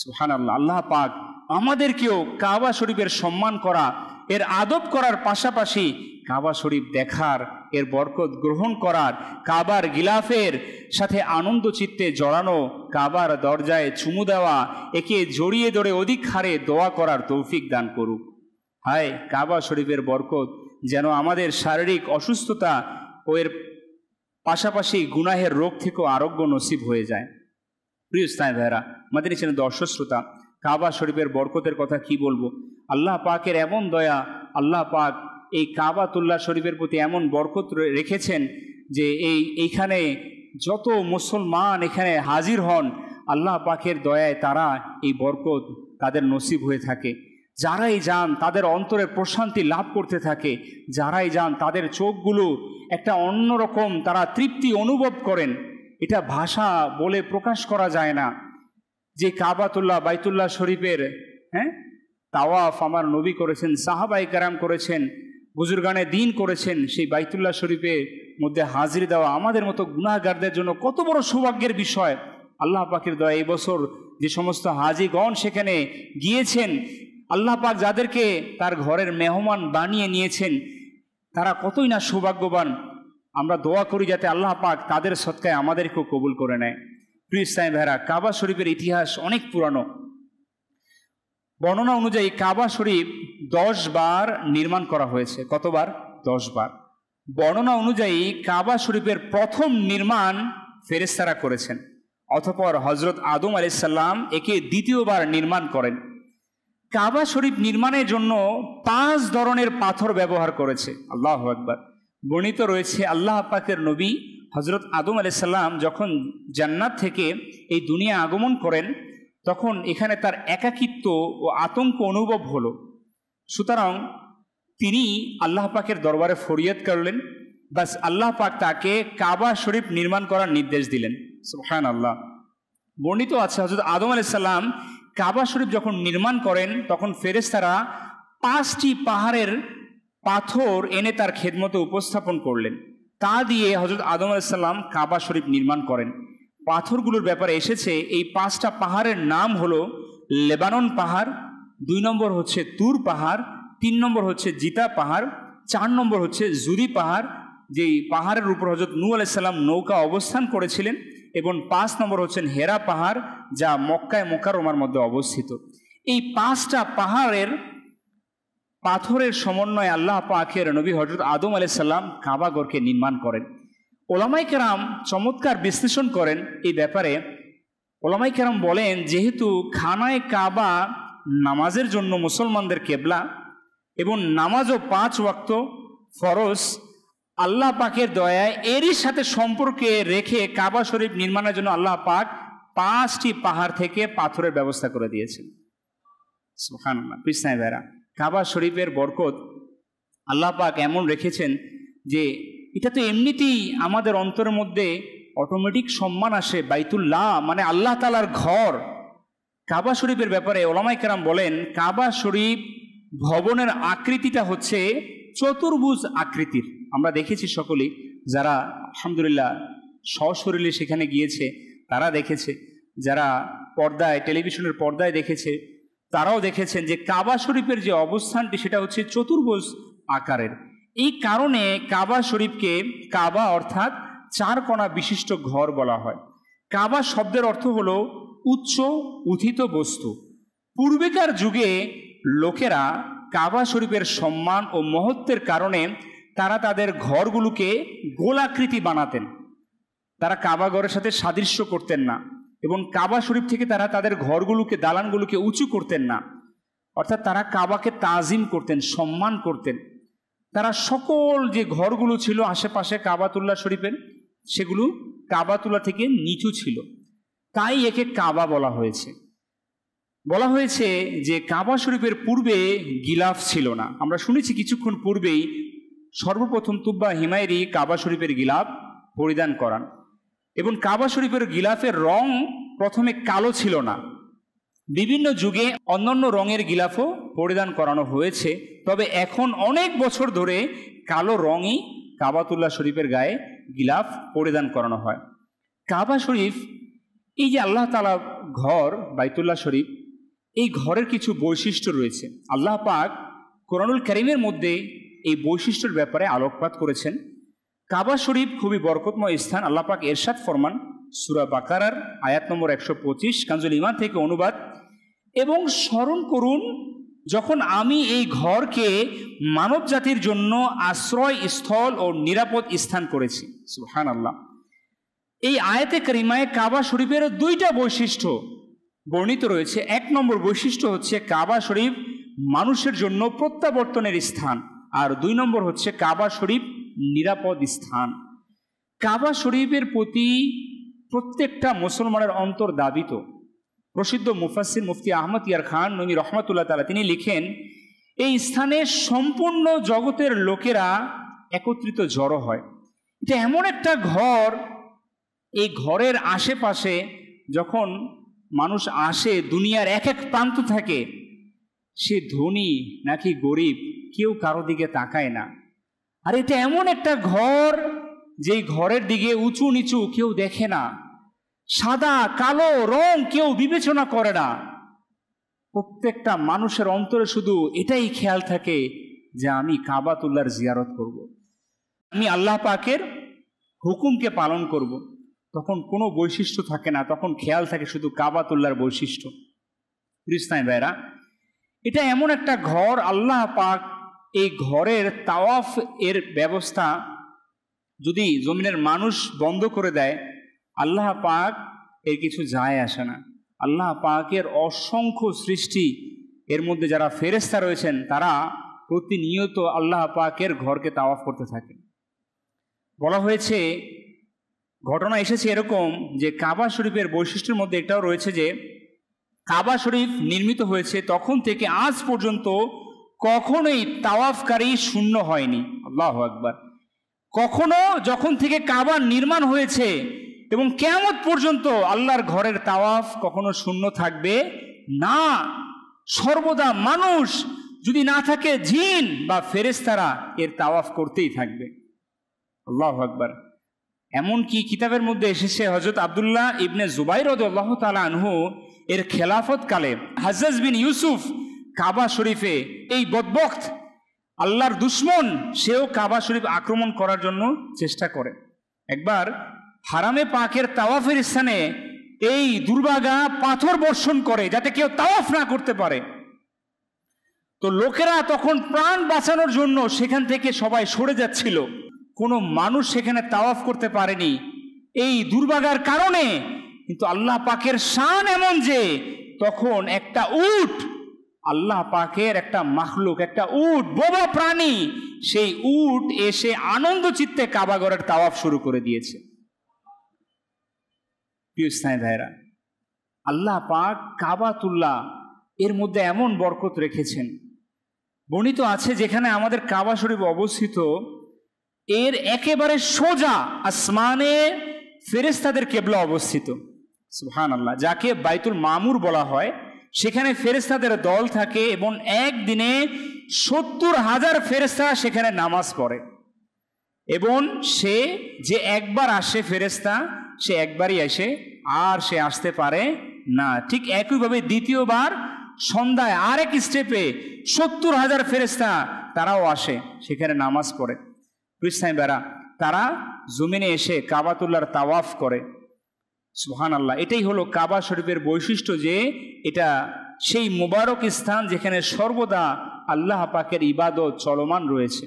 সুহান আল্লাহ আল্লাহ পাক আমাদেরকেও কাবা শরীফের সম্মান করা এর আদব করার পাশাপাশি কাবা শরীফ দেখার এর বরকত গ্রহণ করার কাবার গিলাফের সাথে আনন্দ চিত্তে জড়ানো কাবার দরজায় চুমু দেওয়া একে জড়িয়ে ধরে অধিক হারে দোয়া করার তৌফিক দান করুক হায় কাবা শরীফের বরকত যেন আমাদের শারীরিক অসুস্থতা ও এর পাশাপাশি গুনাহের রোগ থেকেও আরোগ্য নসিব হয়ে যায় প্রিয় স্থায় ভাইরা আমাদের এখানে দর্শক শ্রোতা কাবা শরীফের বরকতের কথা কি বলবো আল্লাহ পাকের এমন দয়া আল্লাহ পাক এই কাবা তুল্লা শরীফের প্রতি এমন বরকত রেখেছেন যে এই এইখানে যত মুসলমান এখানে হাজির হন আল্লাহ পাকের দয়ায় তারা এই বরকত তাদের নসিব হয়ে থাকে যারাই যান তাদের অন্তরে প্রশান্তি লাভ করতে থাকে যারাই যান তাদের চোখগুলো একটা অন্যরকম তারা তৃপ্তি অনুভব করেন এটা ভাষা বলে প্রকাশ করা যায় না যে কাবাতুল্লাহ বাইতুল্লাহ শরীফের হ্যাঁ তাওয়াফ আমার নবী করেছেন সাহাবাই কারাম করেছেন গানে দিন করেছেন সেই বাইতুল্লাহ শরীফের মধ্যে হাজির দেওয়া আমাদের মতো গুণাগারদের জন্য কত বড় সৌভাগ্যের বিষয় আল্লাহ পাখির দয়া এই বছর যে সমস্ত হাজিগণ সেখানে গিয়েছেন আল্লাহ পাক যাদেরকে তার ঘরের মেহমান বানিয়ে নিয়েছেন তারা কতই না সৌভাগ্যবান আমরা দোয়া করি যাতে আল্লাহ পাক তাদের সৎকায় আমাদেরকেও কবুল করে নেয় প্রিয় সাহেব ভেরা কাবা শরীফের ইতিহাস অনেক পুরানো বর্ণনা অনুযায়ী কাবা শরীফ দশ বার নির্মাণ করা হয়েছে কতবার দশ বার বর্ণনা অনুযায়ী কাবা শরীফের প্রথম নির্মাণ ফেরেস্তারা করেছেন অথপর হজরত আদম আলিসাল্লাম একে দ্বিতীয়বার নির্মাণ করেন কাবা শরীফ নির্মাণের জন্য পাঁচ ধরনের পাথর ব্যবহার করেছে আল্লাহ আকবর বর্ণিত রয়েছে আল্লাহ পাকের নবী হজরত আদম আলাইসাল্লাম যখন জান্নাত থেকে এই দুনিয়া আগমন করেন তখন এখানে তার একাকিত্ব ও আতঙ্ক অনুভব হলো সুতরাং তিনি আল্লাহ পাকের দরবারে ফরিয়াদ করলেন বাস আল্লাহ পাক তাকে কাবা শরীফ নির্মাণ করার নির্দেশ দিলেন সুহান আল্লাহ বর্ণিত আছে হজরত আদম আলাইসাল্লাম কাবা শরীফ যখন নির্মাণ করেন তখন ফেরেস্তারা পাঁচটি পাহাড়ের পাথর এনে তার খেদমতে উপস্থাপন করলেন তা দিয়ে হজরত আদম আলাইসাল্লাম কাবা শরীফ নির্মাণ করেন পাথরগুলোর ব্যাপারে এসেছে এই পাঁচটা পাহাড়ের নাম হলো লেবানন পাহাড় দুই নম্বর হচ্ছে তুর পাহাড় তিন নম্বর হচ্ছে জিতা পাহাড় চার নম্বর হচ্ছে জুদি পাহাড় যেই পাহাড়ের উপর হজরত নূ আলাইসাল্লাম নৌকা অবস্থান করেছিলেন এবং পাঁচ নম্বর হচ্ছেন হেরা পাহাড় যা মক্কায় মোকারমার মধ্যে অবস্থিত এই পাঁচটা পাহাড়ের পাথরের সমন্বয়ে আল্লাহ পাখের নবী হজরত আদম আলাইসাল্লাম কাবাগরকে নির্মাণ করেন ওলামাই কেরাম চমৎকার বিশ্লেষণ করেন এই ব্যাপারে ওলামাই কেরাম বলেন যেহেতু খানায় কাবা নামাজের জন্য মুসলমানদের কেবলা এবং নামাজও পাঁচ ওয়াক্ত ফরজ আল্লাহ পাকের দয়ায় এরই সাথে সম্পর্কে রেখে কাবা শরীফ নির্মাণের জন্য আল্লাহ পাক পাঁচটি পাহাড় থেকে পাথরের ব্যবস্থা করে দিয়েছেন সুখানুল্লাহ কৃষ্ণায় বেড়া কাবা শরীফের বরকত আল্লাহ পাক এমন রেখেছেন যে এটা তো এমনিতেই আমাদের অন্তরের মধ্যে অটোমেটিক সম্মান আসে বাইতুল্লাহ মানে আল্লাহ তালার ঘর কাবা শরীফের ব্যাপারে ওলামাই কেরাম বলেন কাবা শরীফ ভবনের আকৃতিটা হচ্ছে চতুর্ভুজ আকৃতির আমরা দেখেছি সকলেই যারা আলহামদুলিল্লাহ সশরীরে সেখানে গিয়েছে তারা দেখেছে যারা পর্দায় টেলিভিশনের পর্দায় দেখেছে তারাও দেখেছেন যে কাবা শরীফের যে অবস্থানটি সেটা হচ্ছে চতুর্ভুজ আকারের এই কারণে কাবা শরীফকে কাবা অর্থাৎ চার কণা বিশিষ্ট ঘর বলা হয় কাবা শব্দের অর্থ হল উচ্চ উথিত বস্তু পূর্বেকার যুগে লোকেরা কাবা শরীফের সম্মান ও মহত্বের কারণে তারা তাদের ঘরগুলোকে গোলাকৃতি বানাতেন তারা কাবা ঘরের সাথে সাদৃশ্য করতেন না এবং কাবা শরীফ থেকে তারা তাদের ঘরগুলোকে দালানগুলোকে উঁচু করতেন না অর্থাৎ তারা কাবাকে তাজিম করতেন সম্মান করতেন তারা সকল যে ঘরগুলো ছিল আশেপাশে কাবাতুল্লা শরীফের সেগুলো কাবাতুল্লা থেকে নিচু ছিল তাই একে কাবা বলা হয়েছে বলা হয়েছে যে কাবা শরীফের পূর্বে গিলাফ ছিল না আমরা শুনেছি কিছুক্ষণ পূর্বেই সর্বপ্রথম তুব্বা হিমায়রি কাবা শরীফের গিলাফ পরিধান করান এবং কাবা শরীফের গিলাফের রং প্রথমে কালো ছিল না বিভিন্ন যুগে অন্যান্য রঙের গিলাফও পরিধান করানো হয়েছে তবে এখন অনেক বছর ধরে কালো রঙই কাবাতুল্লাহ শরীফের গায়ে গিলাফ পরিধান করানো হয় কাবা শরীফ এই যে আল্লাহ তালা ঘর বাইতুল্লাহ শরীফ এই ঘরের কিছু বৈশিষ্ট্য রয়েছে আল্লাহ পাক কোরআনুল করিমের মধ্যে এই বৈশিষ্ট্যের ব্যাপারে আলোকপাত করেছেন কাবা শরীফ খুবই বরকতময় স্থান আল্লাহ পাক এরশাদ ফরমান সুরা বাকারার আয়াত নম্বর একশো পঁচিশ কাঞ্জুল ইমান থেকে অনুবাদ এবং স্মরণ করুন যখন আমি এই ঘরকে মানব জাতির জন্য আশ্রয় স্থল ও নিরাপদ স্থান করেছি সুহান আল্লাহ এই আয়াতে করিমায় কাবা শরীফের দুইটা বৈশিষ্ট্য বর্ণিত রয়েছে এক নম্বর বৈশিষ্ট্য হচ্ছে কাবা শরীফ মানুষের জন্য প্রত্যাবর্তনের স্থান আর দুই নম্বর হচ্ছে কাবা শরীফ নিরাপদ স্থান কাবা শরীফের প্রতি প্রত্যেকটা মুসলমানের অন্তর দাবিত প্রসিদ্ধ মুফাসির মুফতি আহমদ ইয়ার খান নবী রহমতুল্লাহ তালা তিনি লিখেন এই স্থানে সম্পূর্ণ জগতের লোকেরা একত্রিত জড়ো হয় এটা এমন একটা ঘর এই ঘরের আশেপাশে যখন মানুষ আসে দুনিয়ার এক এক প্রান্ত থাকে সে ধনী নাকি গরিব কেউ কারো দিকে তাকায় না আর এটা এমন একটা ঘর যেই ঘরের দিকে উঁচু নিচু কেউ দেখে না সাদা কালো রং কেউ বিবেচনা করে না প্রত্যেকটা মানুষের অন্তরে শুধু এটাই খেয়াল থাকে যে আমি কাবাতুল্লার জিয়ারত করব। আমি আল্লাহ পাকের হুকুমকে পালন করবো তখন কোনো বৈশিষ্ট্য থাকে না তখন খেয়াল থাকে শুধু কাবাতুল্লার বৈশিষ্ট্য কৃষ্ণায় ভাইরা এটা এমন একটা ঘর আল্লাহ পাক এই ঘরের তাওয়াফ এর ব্যবস্থা যদি জমিনের মানুষ বন্ধ করে দেয় আল্লাহ পাক এর কিছু যায় আসে না আল্লাহ পাকের অসংখ্য সৃষ্টি এর মধ্যে যারা ফেরেস্তা রয়েছেন তারা প্রতিনিয়ত আল্লাহ পাকের ঘরকে তাওয়াফ করতে থাকেন বলা হয়েছে ঘটনা এসেছে এরকম যে কাবা শরীফের বৈশিষ্ট্যের মধ্যে এটাও রয়েছে যে কাবা শরীফ নির্মিত হয়েছে তখন থেকে আজ পর্যন্ত কখনোই তাওয়াফকারী শূন্য হয়নি আল্লাহ আকবার কখনো যখন থেকে কাবা নির্মাণ হয়েছে এবং কেমন পর্যন্ত আল্লাহর ঘরের তাওয়াফ কখনো শূন্য থাকবে না সর্বদা মানুষ যদি না থাকে জিন বা ফেরেস্তারা এর তাওয়াফ করতেই থাকবে আল্লাহ আকবার এমনকি কিতাবের মধ্যে এসেছে হজরত আবদুল্লাহ ইবনে জুবাই আল্লাহ তালা আনহু এর খেলাফতকালে হাজাজ বিন ইউসুফ কাবা শরীফে এই বদবক্ত আল্লাহর দুশ্মন সেও কাবা শরীফ আক্রমণ করার জন্য চেষ্টা করে একবার হারামে পাকের তাওয়াফের স্থানে এই দুর্বাগা পাথর বর্ষণ করে যাতে কেউ তাওয়াফ না করতে পারে তো লোকেরা তখন প্রাণ বাঁচানোর জন্য সেখান থেকে সবাই সরে যাচ্ছিল কোনো মানুষ সেখানে তাওয়াফ করতে পারেনি এই দুর্ভাগার কারণে কিন্তু আল্লাহ পাকের শান এমন যে তখন একটা উট আল্লাহ পাকের একটা মাখলুক একটা উট বোবা প্রাণী সেই উট এসে আনন্দ চিত্তে কাবাগরের তাওয়াফ শুরু করে দিয়েছে ভাইরা আল্লাহ পাক কাবাতুল্লাহ এর মধ্যে এমন বরকত রেখেছেন বর্ণিত আছে যেখানে আমাদের কাবা শরীফ অবস্থিত এর একেবারে সোজা আসমানে ফেরেস্তাদের কেবলা অবস্থিত সুহান আল্লাহ যাকে বাইতুল মামুর বলা হয় সেখানে ফেরেস্তাদের দল থাকে এবং একদিনে সত্তর হাজার ফেরেস্তা সেখানে নামাজ পড়ে এবং সে যে একবার আসে ফেরেস্তা সে একবারই আসে আর সে আসতে পারে না ঠিক একইভাবে দ্বিতীয়বার সন্ধ্যায় আরেক স্টেপে সত্তর হাজার ফেরেস্তা তারাও আসে সেখানে নামাজ পড়ে খ্রিস্টান বেড়া তারা জমিনে এসে কাবাতুল্লার তাওয়াফ করে সুহান আল্লাহ এটাই হলো কাবা শরীফের বৈশিষ্ট্য যে এটা সেই মুবারক স্থান যেখানে সর্বদা আল্লাহ পাকের ইবাদত চলমান রয়েছে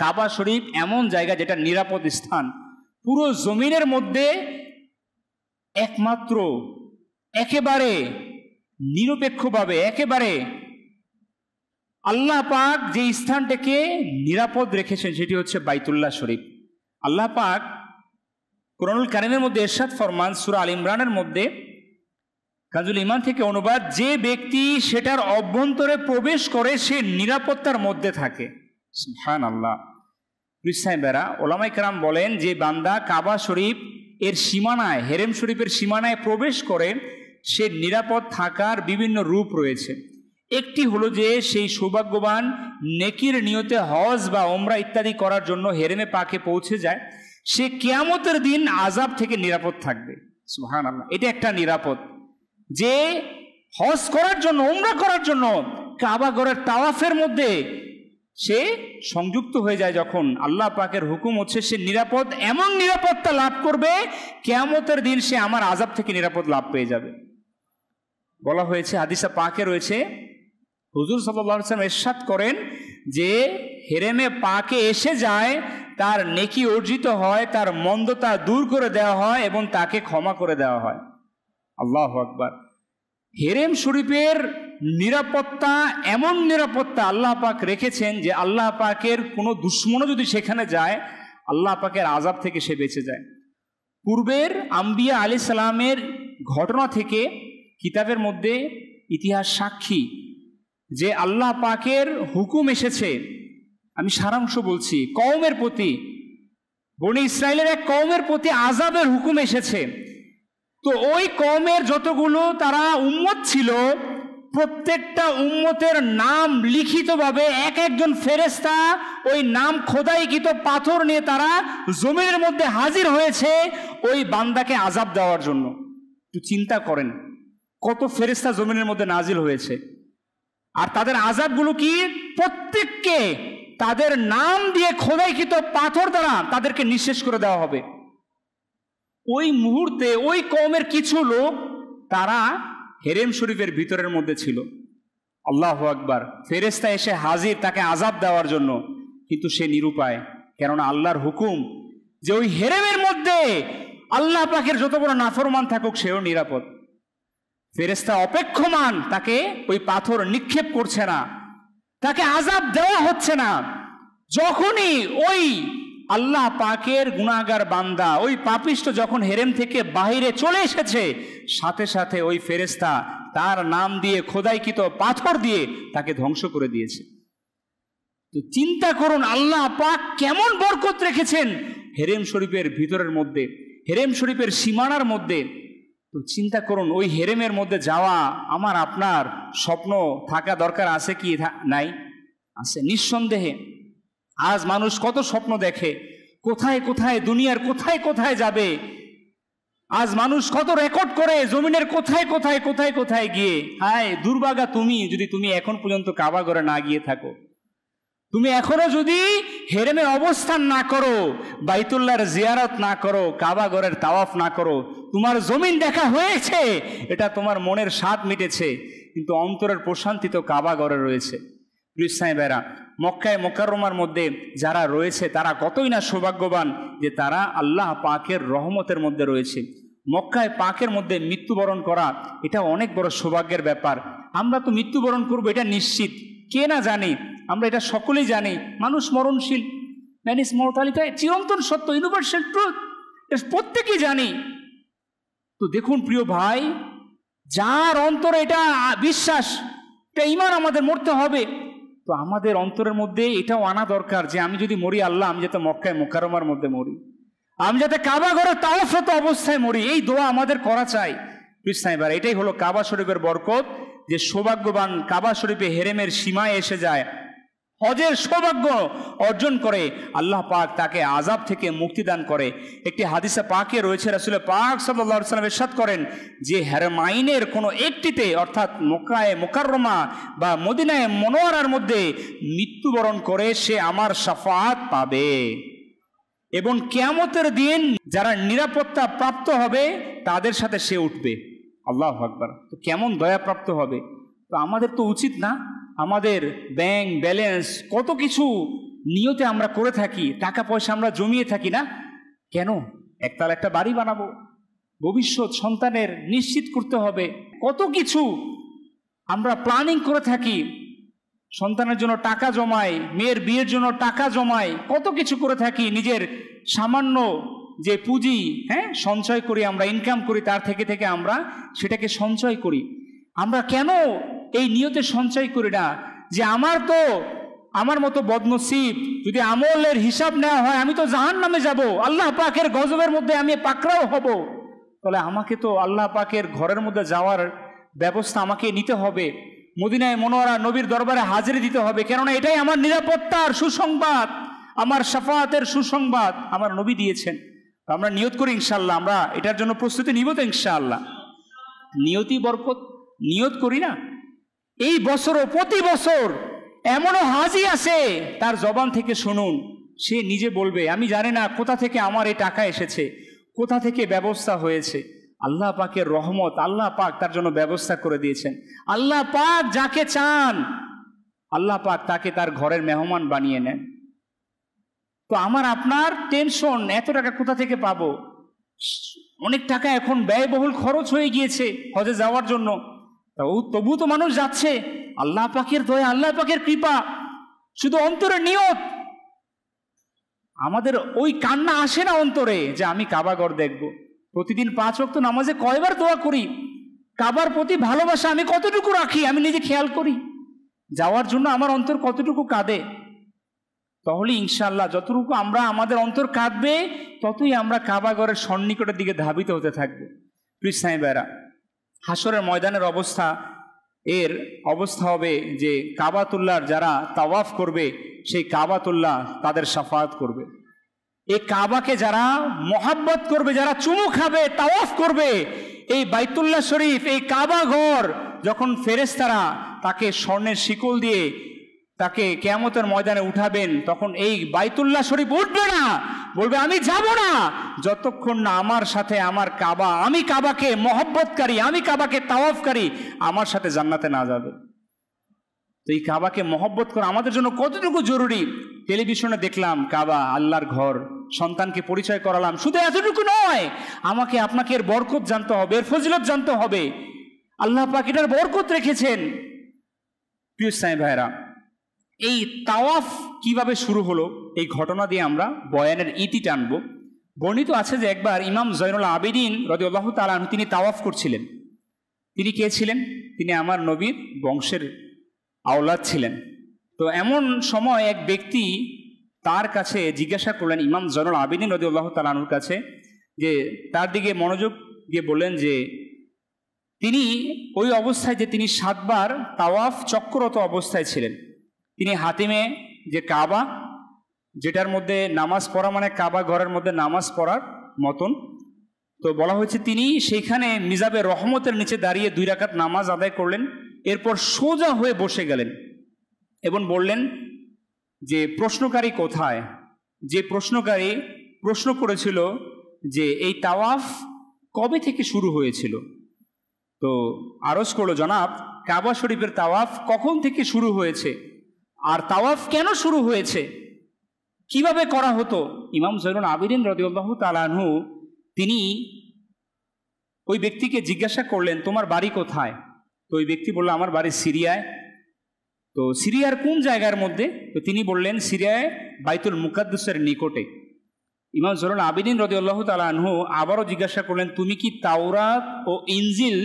কাবা শরীফ এমন জায়গা যেটা নিরাপদ স্থান পুরো জমিনের মধ্যে একমাত্র একেবারে নিরপেক্ষভাবে একেবারে আল্লাহ পাক যে স্থানটাকে নিরাপদ রেখেছেন সেটি হচ্ছে বাইতুল্লাহ শরীফ আল্লাহ পাক কোরআনুল কারিমের মধ্যে এরশাদ ফরমান সুরা আল ইমরানের মধ্যে কাজুল ইমান থেকে অনুবাদ যে ব্যক্তি সেটার অভ্যন্তরে প্রবেশ করে সে নিরাপত্তার মধ্যে থাকে হ্যাঁ আল্লাহ বেড়া ওলামাই কারাম বলেন যে বান্দা কাবা শরীফ এর সীমানায় হেরেম শরীফের সীমানায় প্রবেশ করে সে নিরাপদ থাকার বিভিন্ন রূপ রয়েছে একটি হলো যে সেই সৌভাগ্যবান নেকির নিয়তে হজ বা ওমরা ইত্যাদি করার জন্য হেরেমে পাকে পৌঁছে যায় সে কেয়ামতের দিন আজাব থেকে নিরাপদ থাকবে সুহান আল্লাহ এটা একটা নিরাপদ যে হজ করার জন্য ওমরা করার জন্য কাবাগরের তাওয়াফের মধ্যে সে সংযুক্ত হয়ে যায় যখন আল্লাহ পাকের হুকুম হচ্ছে সে নিরাপদ এমন নিরাপত্তা লাভ করবে কেয়ামতের দিন সে আমার আজাব থেকে নিরাপদ লাভ পেয়ে যাবে বলা হয়েছে হাদিসা পাকে রয়েছে হুজুর সাল্লাম এরশাদ করেন যে হেরেমে পাকে এসে যায় তার নেকি অর্জিত হয় তার মন্দতা দূর করে দেওয়া হয় এবং তাকে ক্ষমা করে দেওয়া হয় আল্লাহ আকবার হেরেম শরীফের নিরাপত্তা এমন নিরাপত্তা আল্লাহ পাক রেখেছেন যে আল্লাহ পাকের কোনো দুশ্মনও যদি সেখানে যায় আল্লাহ পাকের আজাব থেকে সে বেঁচে যায় পূর্বের আম্বিয়া আলি সালামের ঘটনা থেকে কিতাবের মধ্যে ইতিহাস সাক্ষী যে আল্লাহ পাকের হুকুম এসেছে আমি সারাংশ বলছি কওমের প্রতি বনি ইসরায়েলের এক কওমের প্রতি আজাবের হুকুম এসেছে তো ওই কওমের যতগুলো তারা উম্মত ছিল প্রত্যেকটা উম্মতের নাম লিখিতভাবে এক একজন ফেরেস্তা ওই নাম খোদাইকৃত পাথর নিয়ে তারা জমিনের মধ্যে হাজির হয়েছে ওই বান্দাকে আজাব দেওয়ার জন্য একটু চিন্তা করেন কত ফেরেস্তা জমিনের মধ্যে নাজিল হয়েছে আর তাদের আজাবগুলো কি প্রত্যেককে তাদের নাম দিয়ে খোদাইকৃত পাথর দ্বারা তাদেরকে নিঃশেষ করে দেওয়া হবে ওই মুহূর্তে ওই কমের কিছু লোক তারা হেরেম শরীফের ভিতরের মধ্যে ছিল আল্লাহ আকবার ফেরেস্তা এসে হাজির তাকে আজাব দেওয়ার জন্য কিন্তু সে নিরুপায় কেননা আল্লাহর হুকুম যে ওই হেরেমের মধ্যে আল্লাহ পাখের যত বড় নাফরমান থাকুক সেও নিরাপদ ফেরেস্তা অপেক্ষমান তাকে ওই পাথর নিক্ষেপ করছে না তাকে আজাব দেওয়া হচ্ছে না যখনই ওই আল্লাহ পাকের গুণাগার বান্দা ওই পাপিষ্ট যখন হেরেম থেকে বাহিরে চলে এসেছে সাথে সাথে ওই ফেরেস্তা তার নাম দিয়ে খোদাইকৃত পাথর দিয়ে তাকে ধ্বংস করে দিয়েছে তো চিন্তা করুন আল্লাহ পাক কেমন বরকত রেখেছেন হেরেম শরীফের ভিতরের মধ্যে হেরেম শরীফের সীমানার মধ্যে তো চিন্তা করুন ওই হেরেমের মধ্যে যাওয়া আমার আপনার স্বপ্ন থাকা দরকার আছে কি নাই আছে নিঃসন্দেহে আজ মানুষ কত স্বপ্ন দেখে কোথায় কোথায় দুনিয়ার কোথায় কোথায় যাবে আজ মানুষ কত রেকর্ড করে জমিনের কোথায় কোথায় কোথায় কোথায় গিয়ে হায় দুর্বাগা তুমি যদি তুমি এখন পর্যন্ত কাবা ঘরে না গিয়ে থাকো তুমি এখনো যদি হেরেমে অবস্থান না করো বাইতুল্লার জিয়ারত না করো কাবাগরের তাওয়াফ না করো তোমার জমিন দেখা হয়েছে এটা তোমার মনের স্বাদ মিটেছে কিন্তু অন্তরের প্রশান্তি তো কাবাগরে রয়েছে প্রিসাই বেরা মক্কায় মোকারমার মধ্যে যারা রয়েছে তারা কতই না সৌভাগ্যবান যে তারা আল্লাহ পাকের রহমতের মধ্যে রয়েছে মক্কায় পাকের মধ্যে মৃত্যুবরণ করা এটা অনেক বড় সৌভাগ্যের ব্যাপার আমরা তো মৃত্যুবরণ করবো এটা নিশ্চিত কে না জানি আমরা এটা সকলেই জানি মানুষ মরণশীল ম্যান ইস মর্টালিটা চিরন্তন সত্য ইউনিভার্সাল ট্রুথ এটা প্রত্যেকেই জানি তো দেখুন প্রিয় ভাই যার অন্তরে এটা বিশ্বাস এটা ইমান আমাদের মরতে হবে তো আমাদের অন্তরের মধ্যে এটাও আনা দরকার যে আমি যদি মরি আল্লাহ আমি যাতে মক্কায় মোকারমার মধ্যে মরি আমি যাতে কাবা ঘরে সত অবস্থায় মরি এই দোয়া আমাদের করা চাই কৃষ্ণাইবার এটাই হলো কাবা শরীফের বরকত যে সৌভাগ্যবান কাবা শরীফে হেরেমের সীমায় এসে যায় হজের সৌভাগ্য অর্জন করে আল্লাহ পাক তাকে আজাব থেকে মুক্তি দান করে একটি হাদিসে পাকে রয়েছে রাসুল পাক সাল্লাহ সাল্লাম এরশাদ করেন যে হেরমাইনের কোনো একটিতে অর্থাৎ মোকায়ে মোকাররমা বা মদিনায় মনোয়ারার মধ্যে মৃত্যুবরণ করে সে আমার সাফাত পাবে এবং কেয়ামতের দিন যারা নিরাপত্তা প্রাপ্ত হবে তাদের সাথে সে উঠবে আল্লাহ আকবর তো কেমন দয়াপ্রাপ্ত হবে তো আমাদের তো উচিত না আমাদের ব্যাংক ব্যালেন্স কত কিছু নিয়তে আমরা করে থাকি টাকা পয়সা আমরা জমিয়ে থাকি না কেন একতাল একটা বাড়ি বানাবো ভবিষ্যৎ সন্তানের নিশ্চিত করতে হবে কত কিছু আমরা প্ল্যানিং করে থাকি সন্তানের জন্য টাকা জমাই মেয়ের বিয়ের জন্য টাকা জমাই কত কিছু করে থাকি নিজের সামান্য যে পুঁজি হ্যাঁ সঞ্চয় করি আমরা ইনকাম করি তার থেকে থেকে আমরা সেটাকে সঞ্চয় করি আমরা কেন এই নিয়তে সঞ্চয় করি না যে আমার তো আমার মতো বদনসিব যদি আমলের হিসাব নেওয়া হয় আমি তো জাহান নামে যাব আল্লাহ পাকের গজবের মধ্যে আমি পাকড়াও হব তাহলে আমাকে তো আল্লাহ পাকের ঘরের মধ্যে যাওয়ার ব্যবস্থা আমাকে নিতে হবে মদিনায় মনোয়ারা নবীর দরবারে হাজিরে দিতে হবে কেননা এটাই আমার নিরাপত্তার সুসংবাদ আমার সাফাতের সুসংবাদ আমার নবী দিয়েছেন আমরা নিয়ত করি ইনশাল্লাহ আমরা এটার জন্য প্রস্তুতি নিব তো ইনশাআল্লাহ নিয়তি বরকত নিয়ত করি না এই বছরও প্রতি বছর এমনও হাজি আছে তার জবান থেকে শুনুন সে নিজে বলবে আমি জানি না কোথা থেকে আমার এই টাকা এসেছে কোথা থেকে ব্যবস্থা হয়েছে আল্লাহ পাকের রহমত আল্লাহ পাক তার জন্য ব্যবস্থা করে দিয়েছেন আল্লাহ পাক যাকে চান আল্লাহ পাক তাকে তার ঘরের মেহমান বানিয়ে নেন তো আমার আপনার টেনশন এত টাকা কোথা থেকে পাবো অনেক টাকা এখন ব্যয়বহুল খরচ হয়ে গিয়েছে হজে যাওয়ার জন্য তবু তো মানুষ যাচ্ছে আল্লাহ পাখির দয়া আল্লাহ পাখির কৃপা শুধু অন্তরে নিয়ত আমাদের ওই কান্না আসে না অন্তরে যে আমি কাবাগর দেখব প্রতিদিন পাঁচ অক্ত নামাজে কয়বার দোয়া করি কাবার প্রতি ভালোবাসা আমি কতটুকু রাখি আমি নিজে খেয়াল করি যাওয়ার জন্য আমার অন্তর কতটুকু কাঁদে তাহলে ইনশাল্লাহ যতটুকু আমরা আমাদের অন্তর কাঁদবে ততই আমরা কাবাগরের সন্নিকটের দিকে ধাবিত হতে থাকবো প্রিসাই বেড়া হাসরের ময়দানের অবস্থা এর অবস্থা হবে যে কাবাতুল্লার যারা তাওয়াফ করবে সেই কাবাতুল্লাহ তাদের সাফাত করবে এই কাবাকে যারা মোহাব্বত করবে যারা চুমু খাবে তাওয়াফ করবে এই বাইতুল্লাহ শরীফ এই কাবা ঘর যখন ফেরেস্তারা তাকে স্বর্ণের শিকল দিয়ে তাকে কেয়ামতের ময়দানে উঠাবেন তখন এই বাইতুল্লাহ শরীফ উঠবে না বলবে আমি যাব না যতক্ষণ না আমার সাথে আমার কাবা আমি কাবাকে মহব্বতকারী আমি কাবাকে তাওয়াফকারী আমার সাথে জান্নাতে না যাবে তো এই কাবাকে মহব্বত করা আমাদের জন্য কতটুকু জরুরি টেলিভিশনে দেখলাম কাবা আল্লাহর ঘর সন্তানকে পরিচয় করালাম শুধু এতটুকু নয় আমাকে আপনাকে এর বরকত জানতে হবে এর ফজিলত জানতে হবে আল্লাহ পাখিটার বরকত রেখেছেন পিয়ুষ সাহেব ভাইরা এই তাওয়াফ কিভাবে শুরু হলো এই ঘটনা দিয়ে আমরা বয়ানের ইতি টানব বর্ণিত আছে যে একবার ইমাম জয়নুল আবেদিন রদিউল্লাহ তালাহ তিনি তাওয়াফ করছিলেন তিনি কে ছিলেন তিনি আমার নবীর বংশের আওলাদ ছিলেন তো এমন সময় এক ব্যক্তি তার কাছে জিজ্ঞাসা করলেন ইমাম জয়নুল আবেদিন রদিউল্লাহ তালাহুর কাছে যে তার দিকে মনোযোগ দিয়ে বললেন যে তিনি ওই অবস্থায় যে তিনি সাতবার তাওয়াফ চক্ররত অবস্থায় ছিলেন তিনি হাতিমে যে কাবা যেটার মধ্যে নামাজ পড়া মানে কাবা ঘরের মধ্যে নামাজ পড়ার মতন তো বলা হয়েছে তিনি সেইখানে মিজাবে রহমতের নিচে দাঁড়িয়ে দুই রাকাত নামাজ আদায় করলেন এরপর সোজা হয়ে বসে গেলেন এবং বললেন যে প্রশ্নকারী কোথায় যে প্রশ্নকারী প্রশ্ন করেছিল যে এই তাওয়াফ কবে থেকে শুরু হয়েছিল তো আরজ করলো জনাব কাবা শরীফের তাওয়াফ কখন থেকে শুরু হয়েছে আর তাওয়াফ কেন শুরু হয়েছে কিভাবে করা হতো ইমাম জৈরুল আবিরিন রদিউল্লাহ তালানহু তিনি ওই ব্যক্তিকে জিজ্ঞাসা করলেন তোমার বাড়ি কোথায় তো ওই ব্যক্তি বললো আমার বাড়ি সিরিয়ায় তো সিরিয়ার কোন জায়গার মধ্যে তো তিনি বললেন সিরিয়ায় বাইতুল মুকাদ্দুসের নিকটে ইমাম জরুল আবিদিন রদিউল্লাহ তালানহু আবারও জিজ্ঞাসা করলেন তুমি কি তাওরাত ও ইনজিল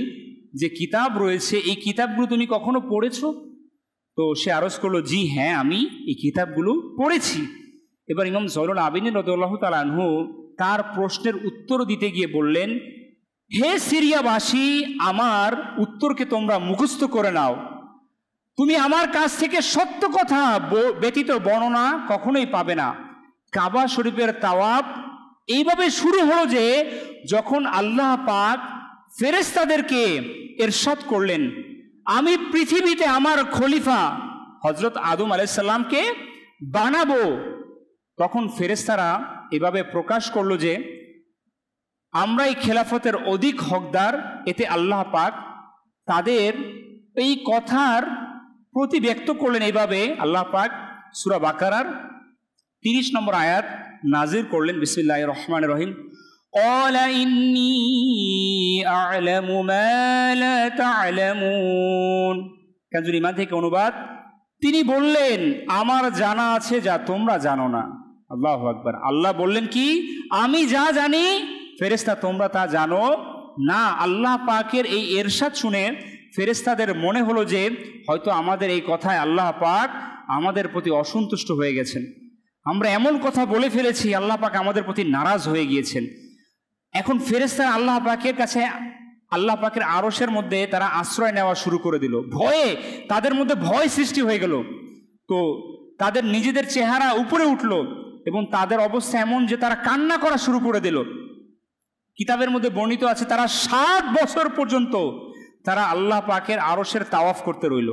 যে কিতাব রয়েছে এই কিতাবগুলো তুমি কখনো পড়েছো তো সে আরজ করলো জি হ্যাঁ আমি এই কিতাবগুলো পড়েছি এবার ইমাম জয়রুল আবিদিন রদুল্লাহ তালানহু তার প্রশ্নের উত্তর দিতে গিয়ে বললেন হে সিরিয়াবাসী আমার উত্তরকে তোমরা মুখস্থ করে নাও তুমি আমার কাছ থেকে সত্য কথা ব্যতীত বর্ণনা কখনোই পাবে না কাবা শরীফের তাওয়াব এইভাবে শুরু হলো যে যখন আল্লাহ পাক ফেরেস্তাদেরকে এরশাদ করলেন আমি পৃথিবীতে আমার খলিফা হজরত আদম আলাইসাল্লামকে বানাবো তখন ফেরেস্তারা এভাবে প্রকাশ করলো যে আমরা এই খেলাফতের অধিক হকদার এতে আল্লাহ পাক তাদের এই কথার প্রতি ব্যক্ত করলেন এইভাবে আল্লাহ পাক সুরা বাকারার তিরিশ নম্বর আয়াত নাজির করলেন বিসমিল্লাহ রহমান রহিম قال إني أعلم ما لا تعلمون কাজুল ইমান থেকে অনুবাদ তিনি বললেন আমার জানা আছে যা তোমরা জানো না আল্লাহ আকবার আল্লাহ বললেন কি আমি যা জানি ফেরেস্তা তোমরা তা জানো না আল্লাহ পাকের এই এরশাদ শুনে ফেরেস্তাদের মনে হলো যে হয়তো আমাদের এই কথায় আল্লাহ পাক আমাদের প্রতি অসন্তুষ্ট হয়ে গেছেন আমরা এমন কথা বলে ফেলেছি আল্লাহ পাক আমাদের প্রতি নারাজ হয়ে গিয়েছেন এখন ফেরেস্তারা আল্লাহ পাকের কাছে আল্লাহ পাকের আরসের মধ্যে তারা আশ্রয় নেওয়া শুরু করে দিল ভয়ে তাদের মধ্যে ভয় সৃষ্টি হয়ে গেল তো তাদের নিজেদের চেহারা উপরে উঠল এবং তাদের অবস্থা এমন যে তারা কান্না করা শুরু করে দিল কিতাবের মধ্যে বর্ণিত আছে তারা সাত বছর পর্যন্ত তারা আল্লাহ পাকের আরসের তাওয়াফ করতে রইল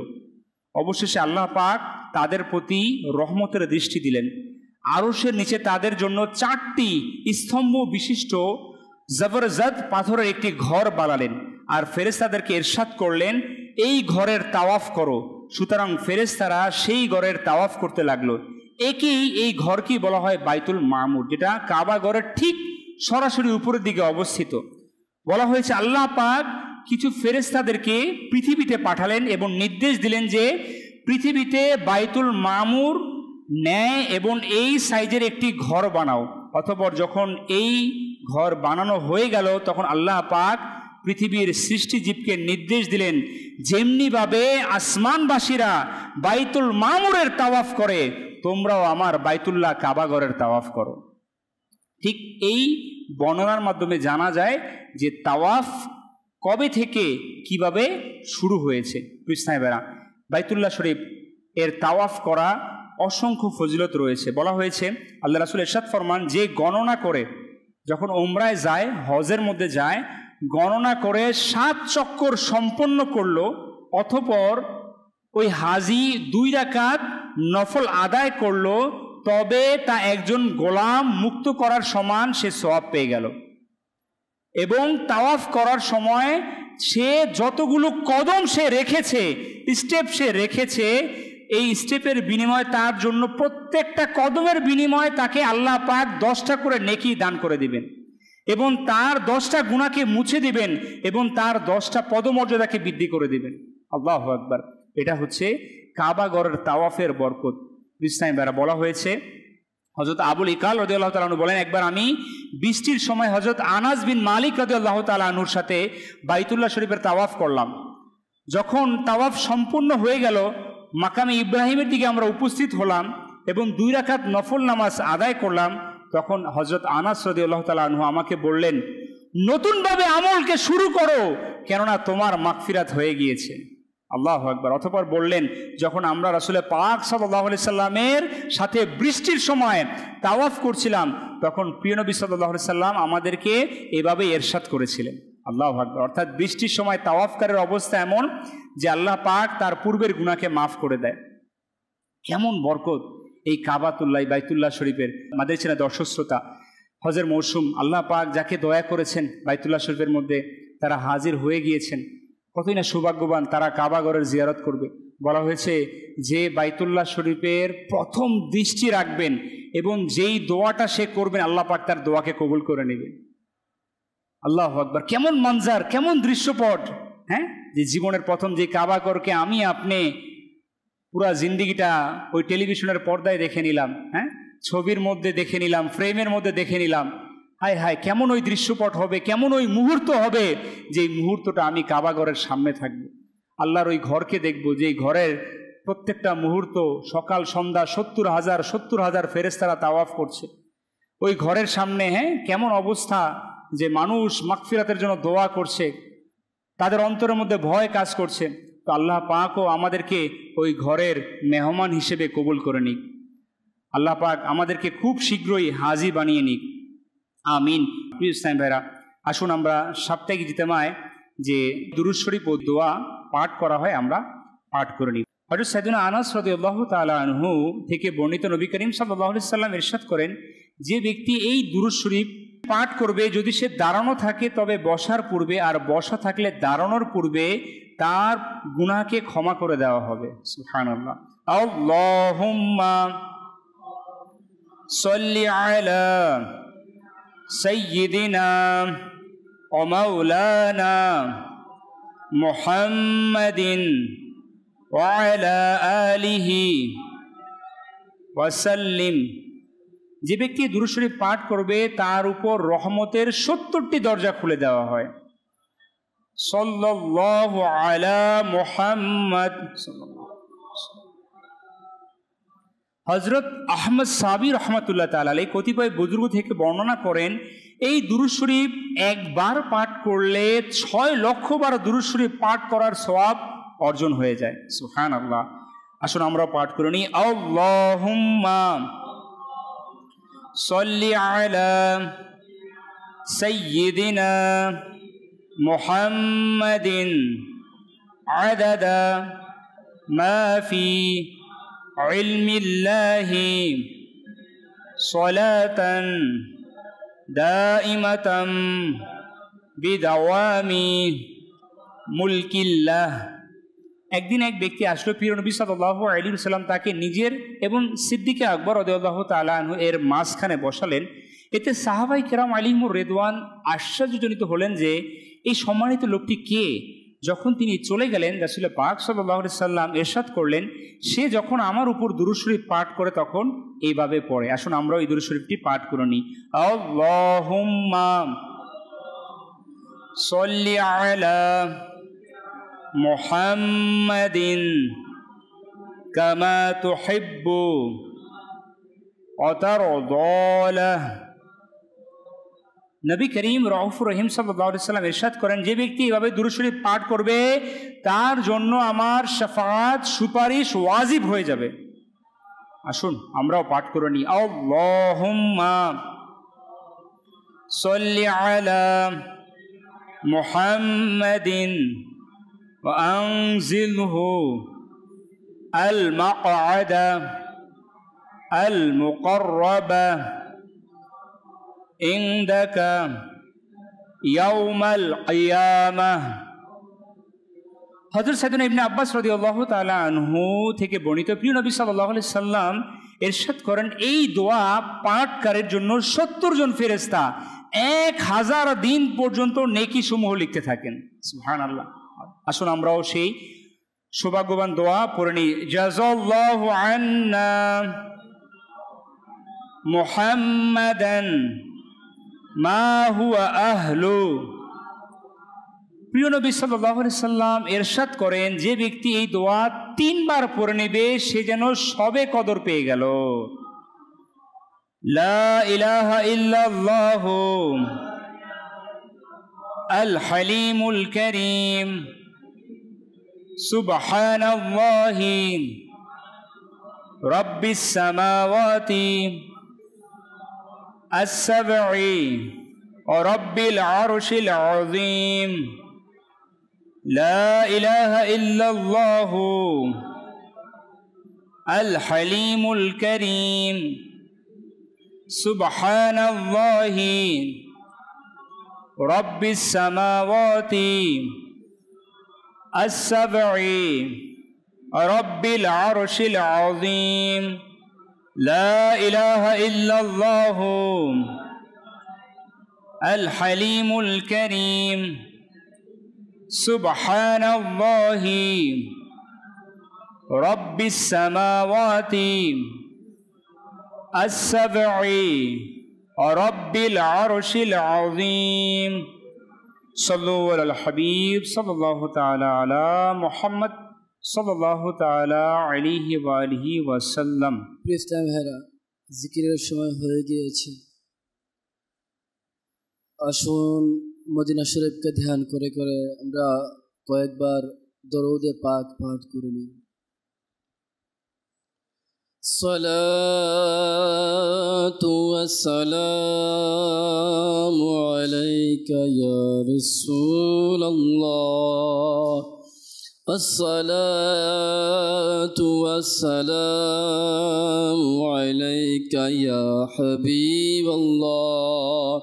অবশেষে আল্লাহ পাক তাদের প্রতি রহমতের দৃষ্টি দিলেন আরসের নিচে তাদের জন্য চারটি স্তম্ভ বিশিষ্ট জবরজাদ পাথরের একটি ঘর বানালেন আর ফেরেস্তাদেরকে এরশাদ করলেন এই ঘরের তাওয়াফ করো সুতরাং ফেরেস্তারা সেই ঘরের তাওয়াফ করতে লাগলো একেই এই ঘরকেই বলা হয় বাইতুল মামুর যেটা কাবা ঘরের ঠিক সরাসরি উপরের দিকে অবস্থিত বলা হয়েছে আল্লাহ পাক কিছু ফেরেস্তাদেরকে পৃথিবীতে পাঠালেন এবং নির্দেশ দিলেন যে পৃথিবীতে বাইতুল মামুর ন্যায় এবং এই সাইজের একটি ঘর বানাও অথবা যখন এই ঘর বানানো হয়ে গেল তখন আল্লাহ পাক পৃথিবীর সৃষ্টিজীবকে নির্দেশ দিলেন যেমনিভাবে আসমানবাসীরা বাইতুল মামুরের তাওয়াফ করে তোমরাও আমার বাইতুল্লাহ কাবাগরের তাওয়াফ করো ঠিক এই বর্ণনার মাধ্যমে জানা যায় যে তাওয়াফ কবে থেকে কিভাবে শুরু হয়েছে বেড়া বাইতুল্লাহ শরীফ এর তাওয়াফ করা অসংখ্য ফজিলত রয়েছে বলা হয়েছে আল্লাহ রাসুল এরশাদ ফরমান যে গণনা করে যখন ওমরায় যায় হজের মধ্যে যায় গণনা করে সাত চক্কর সম্পন্ন করলো অথপর ওই হাজি দুই রাকাত নফল আদায় করলো তবে তা একজন গোলাম মুক্ত করার সমান সে সব পেয়ে গেল এবং তাওয়াফ করার সময় সে যতগুলো কদম সে রেখেছে স্টেপ সে রেখেছে এই স্টেপের বিনিময়ে তার জন্য প্রত্যেকটা কদমের বিনিময়ে তাকে আল্লাহ পাক দশটা করে নেকি দান করে দিবেন এবং তার দশটা গুণাকে মুছে দিবেন এবং তার দশটা পদমর্যাদাকে বৃদ্ধি করে দিবেন আল্লাহ একবার এটা হচ্ছে কাবাগরের তাওয়াফের বরকত ইসলাম বেড়া বলা হয়েছে হজরত আবুল ইকাল রদি আল্লাহ তালু বলেন একবার আমি বৃষ্টির সময় হজরত আনাজ বিন মালিক রদি আল্লাহ তালুর সাথে বাইতুল্লাহ শরীফের তাওয়াফ করলাম যখন তাওয়াফ সম্পূর্ণ হয়ে গেল মাকামে ইব্রাহিমের দিকে আমরা উপস্থিত হলাম এবং দুই রাখাত নফল নামাজ আদায় করলাম তখন হজরত আনাস সদি আল্লাহ তালা আনহু আমাকে বললেন নতুনভাবে আমলকে শুরু করো কেননা তোমার মাকফিরাত হয়ে গিয়েছে আল্লাহ একবার অথপর বললেন যখন আমরা আসলে পাক সাল্লাহ আলি সাল্লামের সাথে বৃষ্টির সময় তাওয়াফ করছিলাম তখন প্রিয়নবী সাল্লাহ সাল্লাম আমাদেরকে এভাবে এরশাদ করেছিলেন আল্লাহ আকবর অর্থাৎ বৃষ্টির সময় তাওয়াফকারের অবস্থা এমন যে আল্লাহ পাক তার পূর্বের গুণাকে মাফ করে দেয় কেমন বরকত এই কাবাতুল্লাহ বাইতুল্লাহ শরীফের আমাদের ছিল দর্শক শ্রোতা হজের মৌসুম আল্লাহ পাক যাকে দয়া করেছেন বাইতুল্লাহ শরীফের মধ্যে তারা হাজির হয়ে গিয়েছেন কতই না সৌভাগ্যবান তারা কাবাগরের জিয়ারত করবে বলা হয়েছে যে বাইতুল্লাহ শরীফের প্রথম দৃষ্টি রাখবেন এবং যেই দোয়াটা সে করবেন আল্লাহ পাক তার দোয়াকে কবুল করে নেবেন আল্লাহ আকবর কেমন মঞ্জার কেমন দৃশ্যপট হ্যাঁ যে জীবনের প্রথম যে করকে আমি আপনি পুরা জিন্দিগিটা ওই টেলিভিশনের পর্দায় দেখে নিলাম হ্যাঁ ছবির মধ্যে দেখে নিলাম ফ্রেমের মধ্যে দেখে নিলাম হায় হায় কেমন ওই দৃশ্যপট হবে কেমন ওই মুহূর্ত হবে যে মুহূর্তটা আমি কাবাগরের সামনে থাকব আল্লাহর ওই ঘরকে দেখব যে ঘরের প্রত্যেকটা মুহূর্ত সকাল সন্ধ্যা সত্তর হাজার সত্তর হাজার ফেরেস্তারা তাওয়াফ করছে ওই ঘরের সামনে হ্যাঁ কেমন অবস্থা যে মানুষ মাকফিরাতের জন্য দোয়া করছে তাদের অন্তরের মধ্যে ভয় কাজ করছে তো আল্লাহ পাকও আমাদেরকে ওই ঘরের মেহমান হিসেবে কবুল করে নিক আল্লাহ পাক আমাদেরকে খুব শীঘ্রই হাজি বানিয়ে নিক আমিন ইসলাম ভাইরা আসুন আমরা সাপ্তাহিক জিতেমায় যে দুরুশরীফ ও দোয়া পাঠ করা হয় আমরা পাঠ করে নিই হজর সাইদুনা আনাস রদিউল্লাহ তালাহু থেকে বর্ণিত নবী করিম সাল্লাহ সাল্লাম ইরশাদ করেন যে ব্যক্তি এই দুরুশরীফ পাঠ করবে যদি সে দাঁড়ানো থাকে তবে বসার পূর্বে আর বসা থাকলে দাঁড়ানোর পূর্বে তার গুণাকে ক্ষমা করে দেওয়া হবে সুহানাল্লাহ আল্লাহুম্মা সল্লি আলা সাইয়্যিদিনা ও মাওলানা মুহাম্মাদিন আলিহি ওয়াসাল্লিম যে ব্যক্তি দুরুশরীফ পাঠ করবে তার উপর রহমতের সত্তরটি দরজা খুলে দেওয়া হয় সল্লাহ মোহাম্মদ হজরত আহমদ সাবির রহমতুল্লাহ তালালে কতিপয় বুজুর্গ থেকে বর্ণনা করেন এই দুরুশরীফ একবার পাঠ করলে ছয় লক্ষ বার দুরুশরীফ পাঠ করার স্বভাব অর্জন হয়ে যায় সুহান আল্লাহ আসুন আমরা পাঠ করে নিই আল্লাহুম্মা صل على سيدنا محمد عدد ما في علم الله صلاة دائمة بدوام ملك الله একদিন এক ব্যক্তি আসলো পীর নবী সাল্লাহ আলী সাল্লাম তাকে নিজের এবং সিদ্দিকে আকবর অদাহ তালাহু এর মাঝখানে বসালেন এতে সাহাবাই কেরাম আলিমুর রেদওয়ান আশ্চর্যজনিত হলেন যে এই সম্মানিত লোকটি কে যখন তিনি চলে গেলেন রাসুল পাক সাল্লাহ সাল্লাম এরশাদ করলেন সে যখন আমার উপর দুরুশরীফ পাঠ করে তখন এইভাবে পড়ে আসুন আমরাও এই দুরুশরীফটি পাঠ করে নিই আল্লাহ সল্লি আলা محمد كما تحب وترضى له নবী করিম রহফুর রহিম সাল্লাম ইরশাদ করেন যে ব্যক্তি এভাবে দুরুশরীফ পাঠ করবে তার জন্য আমার সাফাত সুপারিশ ওয়াজিব হয়ে যাবে আসুন আমরাও পাঠ করে নিই আল্লাহুম্মা আলা মুহাম্মাদিন وأنزله المقعد المقرب عندك يوم القيامة হজর সাইদুন ইবনে আব্বাস রদি আল্লাহ তালা আনহু থেকে বর্ণিত প্রিয় নবী সাল্লাহ সাল্লাম এরশাদ করেন এই দোয়া পাঠকারের জন্য সত্তর জন ফেরেস্তা এক হাজার দিন পর্যন্ত নেকি সমূহ লিখতে থাকেন সুহান আল্লাহ আসুন আমরাও সেই সৌভাগ্যবান দোয়া পড়ে নিই জাজাল্লাহু আন্না মুহাম্মাদান মা হুয়া আহলু প্রিয় নবী সাল্লি সাল্লাম এরশাদ করেন যে ব্যক্তি এই দোয়া তিনবার পড়ে নেবে সে যেন সবে কদর পেয়ে গেল লা আল হালিমুল করিম سبحان الله رب السماوات السبع ورب العرش العظيم لا إله إلا الله الحليم الكريم سبحان الله رب السماوات السبع رب العرش العظيم لا إله إلا الله الحليم الكريم سبحان الله رب السماوات السبع رب العرش العظيم صلو علی الحبیب صلى اللہ تعالی علی محمد صلى اللہ تعالی علیہ وآلہ وسلم প্রিয়তম হেরা জিকিরের সময় হয়ে গিয়েছে আসুন মদিনা শরীফকে ধ্যান করে করে আমরা কয়েকবার দরৌদে পাক পাঠ করে নিই الصلاة والسلام عليك يا رسول الله الصلاة والسلام عليك يا حبيب الله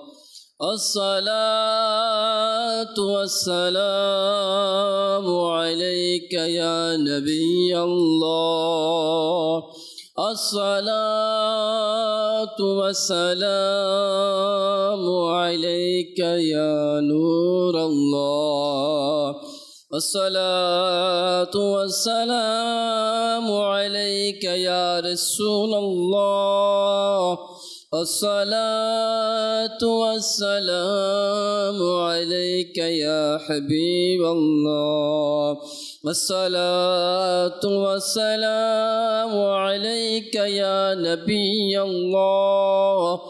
الصلاة والسلام عليك يا نبي الله الصلاة والسلام عليك يا نور الله الصلاة والسلام عليك يا رسول الله الصلاة والسلام عليك يا حبيب الله والصلاة والسلام عليك يا نبي الله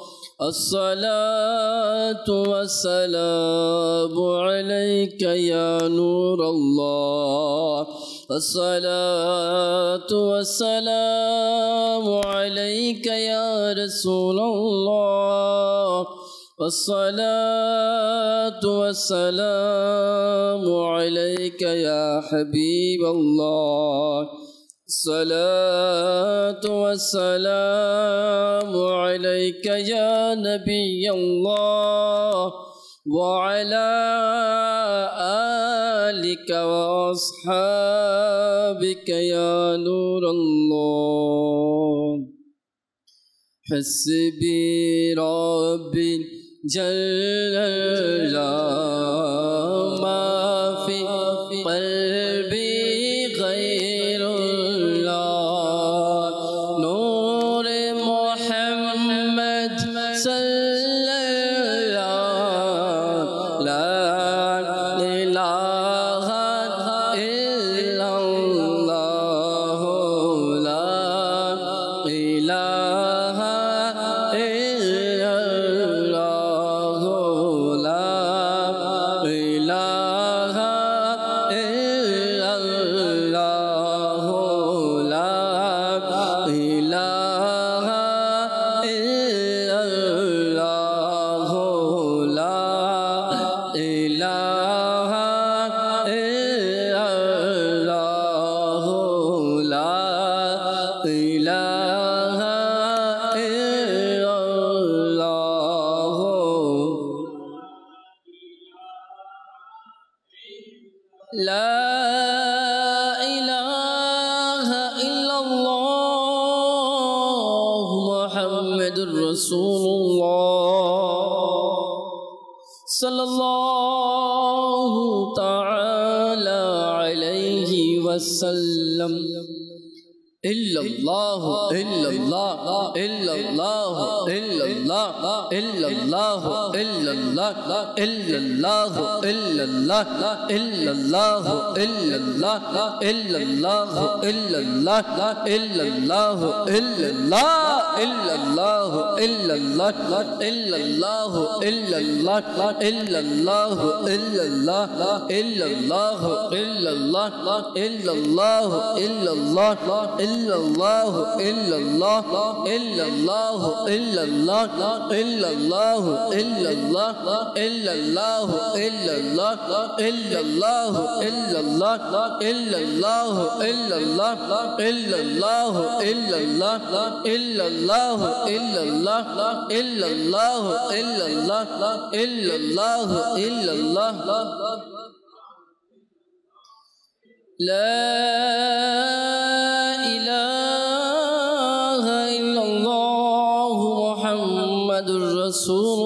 الصلاة والسلام عليك يا نور الله الصلاة والسلام عليك يا رسول الله والصلاة والسلام عليك يا حبيب الله الصلاة والسلام عليك يا نبي الله وعلى آلك وأصحابك يا نور الله حسبي ربي جل جرا اللہ لا محمد الرسول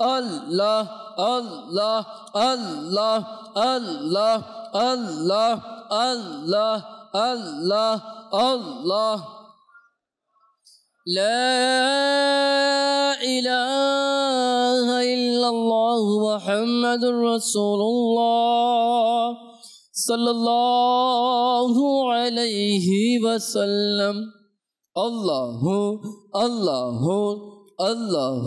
الله الله الله الله الله الله الله الله لا إله إلا الله محمد رسول الله صلى الله عليه وسلم الله الله الله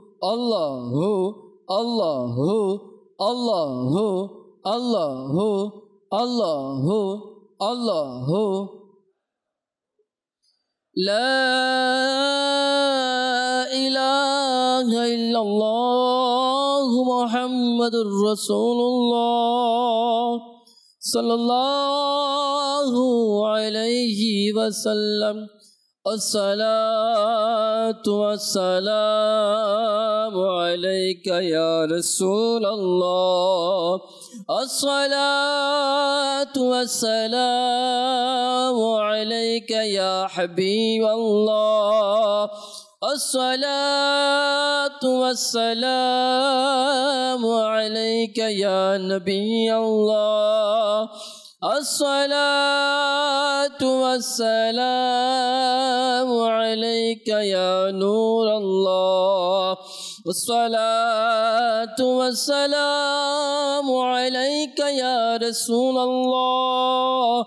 اللہ ہو اللہ ہو اللہ ہو اللہ ہو اللہ ہو اللہ ہو لا الہ الا اللہ محمد الرسول اللہ صلی اللہ علیہ وسلم الصلاة والسلام عليك يا رسول الله الصلاة والسلام عليك يا حبيب الله الصلاة والسلام عليك يا نبي الله الصلاة والسلام عليك يا نور الله الصلاة والسلام عليك يا رسول الله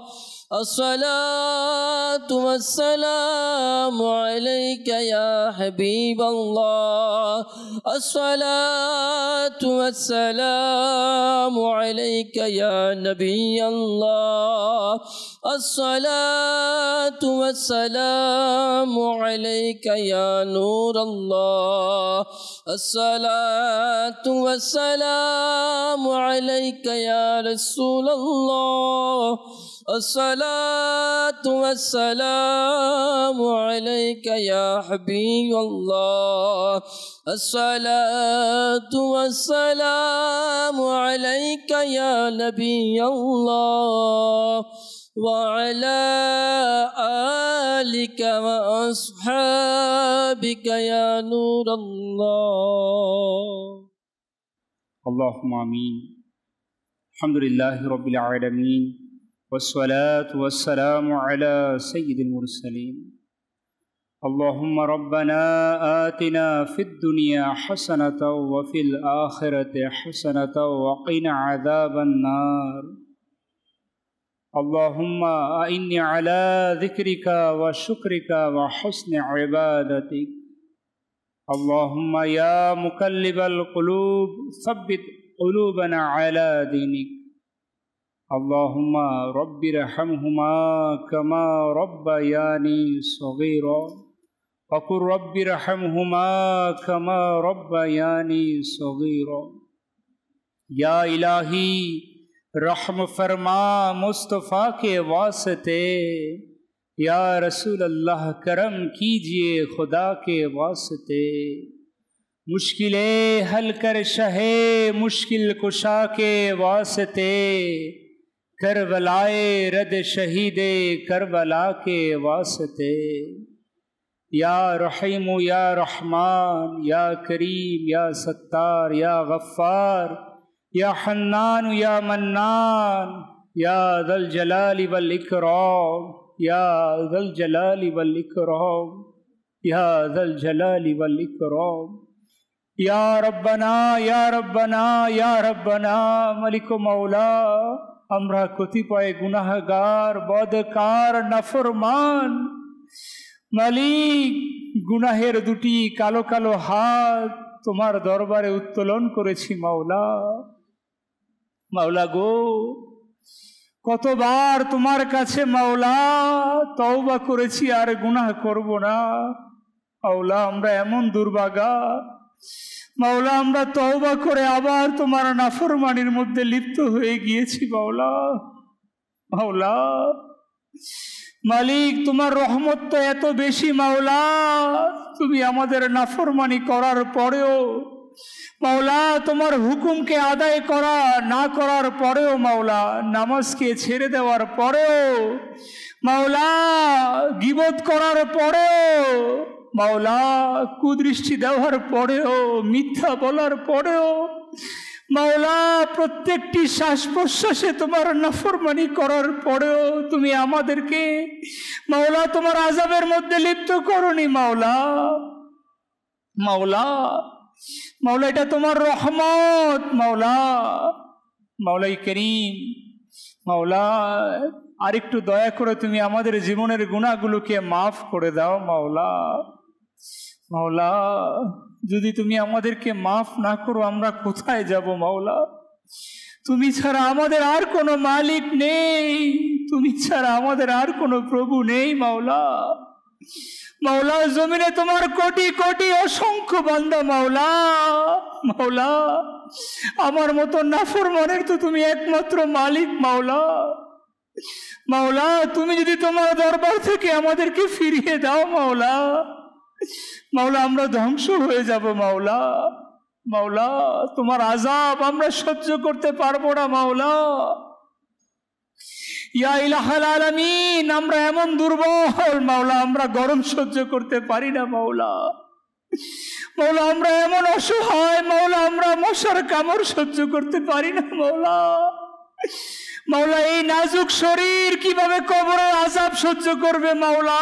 الصلاة والسلام عليك يا حبيب الله الصلاة والسلام عليك يا نبي الله الصلاة والسلام عليك يا نور الله الصلاة والسلام عليك يا رسول الله الصلاة والسلام عليك يا حبيب الله الصلاة والسلام عليك يا نبي الله وعلى آلك وأصحابك يا نور الله اللهم آمين الحمد لله رب العالمين والصلاة والسلام على سيد المرسلين اللهم ربنا آتنا في الدنيا حسنة وفي الآخرة حسنة وقنا عذاب النار اللهم أعني على ذكرك وشكرك وحسن عبادتك اللهم يا مكلب القلوب ثبت قلوبنا على دينك اللهم رب ہما کما رب صغیرا وقل رب ہما کما رب یانی سوغیر یا الہی رحم فرما مصطفیٰ کے واسطے یا رسول اللہ کرم کیجئے خدا کے واسطے مشکلیں حل کر شہ مشکل کشا کے واسطے کربلائے رد شہید کربلا کے واسطے یا رحیم یا رحمان یا کریم یا ستار یا غفار یا حنان یا منان یا دل جلال والاکرام یا دل جلال والاکرام یا دل جلال والاکرام یا ربنا یا ربنا یا ربنا ملک مولا আমরা কতিপয় গুনাহগার বদকার নাফরমান মালিক গুনাহের দুটি কালো কালো হাত তোমার দরবারে উত্তোলন করেছি মাওলা মাওলা গো কতবার তোমার কাছে মাওলা তওবা করেছি আর গুনাহ করব না মাওলা আমরা এমন দুর্বাগা মাওলা আমরা তওবা করে আবার তোমার নাফরমানির মধ্যে লিপ্ত হয়ে গিয়েছি মাওলা মাওলা মালিক তোমার রহমত তো এত বেশি মাওলা তুমি আমাদের নাফরমানি করার পরেও মাওলা তোমার হুকুমকে আদায় করা না করার পরেও মাওলা নামাজকে ছেড়ে দেওয়ার পরেও মাওলা গিবত করার পরেও মাওলা কুদৃষ্টি দেওয়ার পরেও মিথ্যা বলার পরেও মাওলা প্রত্যেকটি শ্বাস প্রশ্বাসে তোমার নাফরমানি করার পরেও তুমি আমাদেরকে মাওলা তোমার আজাবের মধ্যে লিপ্ত করনি মাওলা মাওলা মাওলা এটা তোমার রহমত মাওলা মাওলাই করিম মাওলা আরেকটু দয়া করে তুমি আমাদের জীবনের গুণাগুলোকে মাফ করে দাও মাওলা মাওলা যদি তুমি আমাদেরকে মাফ না করো আমরা কোথায় যাব মাওলা তুমি ছাড়া আমাদের আর কোনো মালিক নেই তুমি ছাড়া আমাদের আর কোনো প্রভু নেই মাওলা মাওলা জমিনে তোমার কোটি কোটি অসংখ্য বান্দা মাওলা মাওলা আমার মতো নাফরমানের তো তুমি একমাত্র মালিক মাওলা মাওলা তুমি যদি তোমার দরবার থেকে আমাদেরকে ফিরিয়ে দাও মাওলা মাওলা আমরা ধ্বংস হয়ে যাব মাওলা মাওলা তোমার আজাব আমরা সহ্য করতে পারবো না মাওলা ইয়া ইলাহাল আলামিন আমরা এমন দুর্বল মাওলা আমরা গরম সহ্য করতে পারি না মাওলা মৌলা আমরা এমন অসহায় মৌলা আমরা মশার কামড় সহ্য করতে পারি না মৌলা মাওলা এই নাজুক শরীর কিভাবে কবরের আজাব সহ্য করবে মাওলা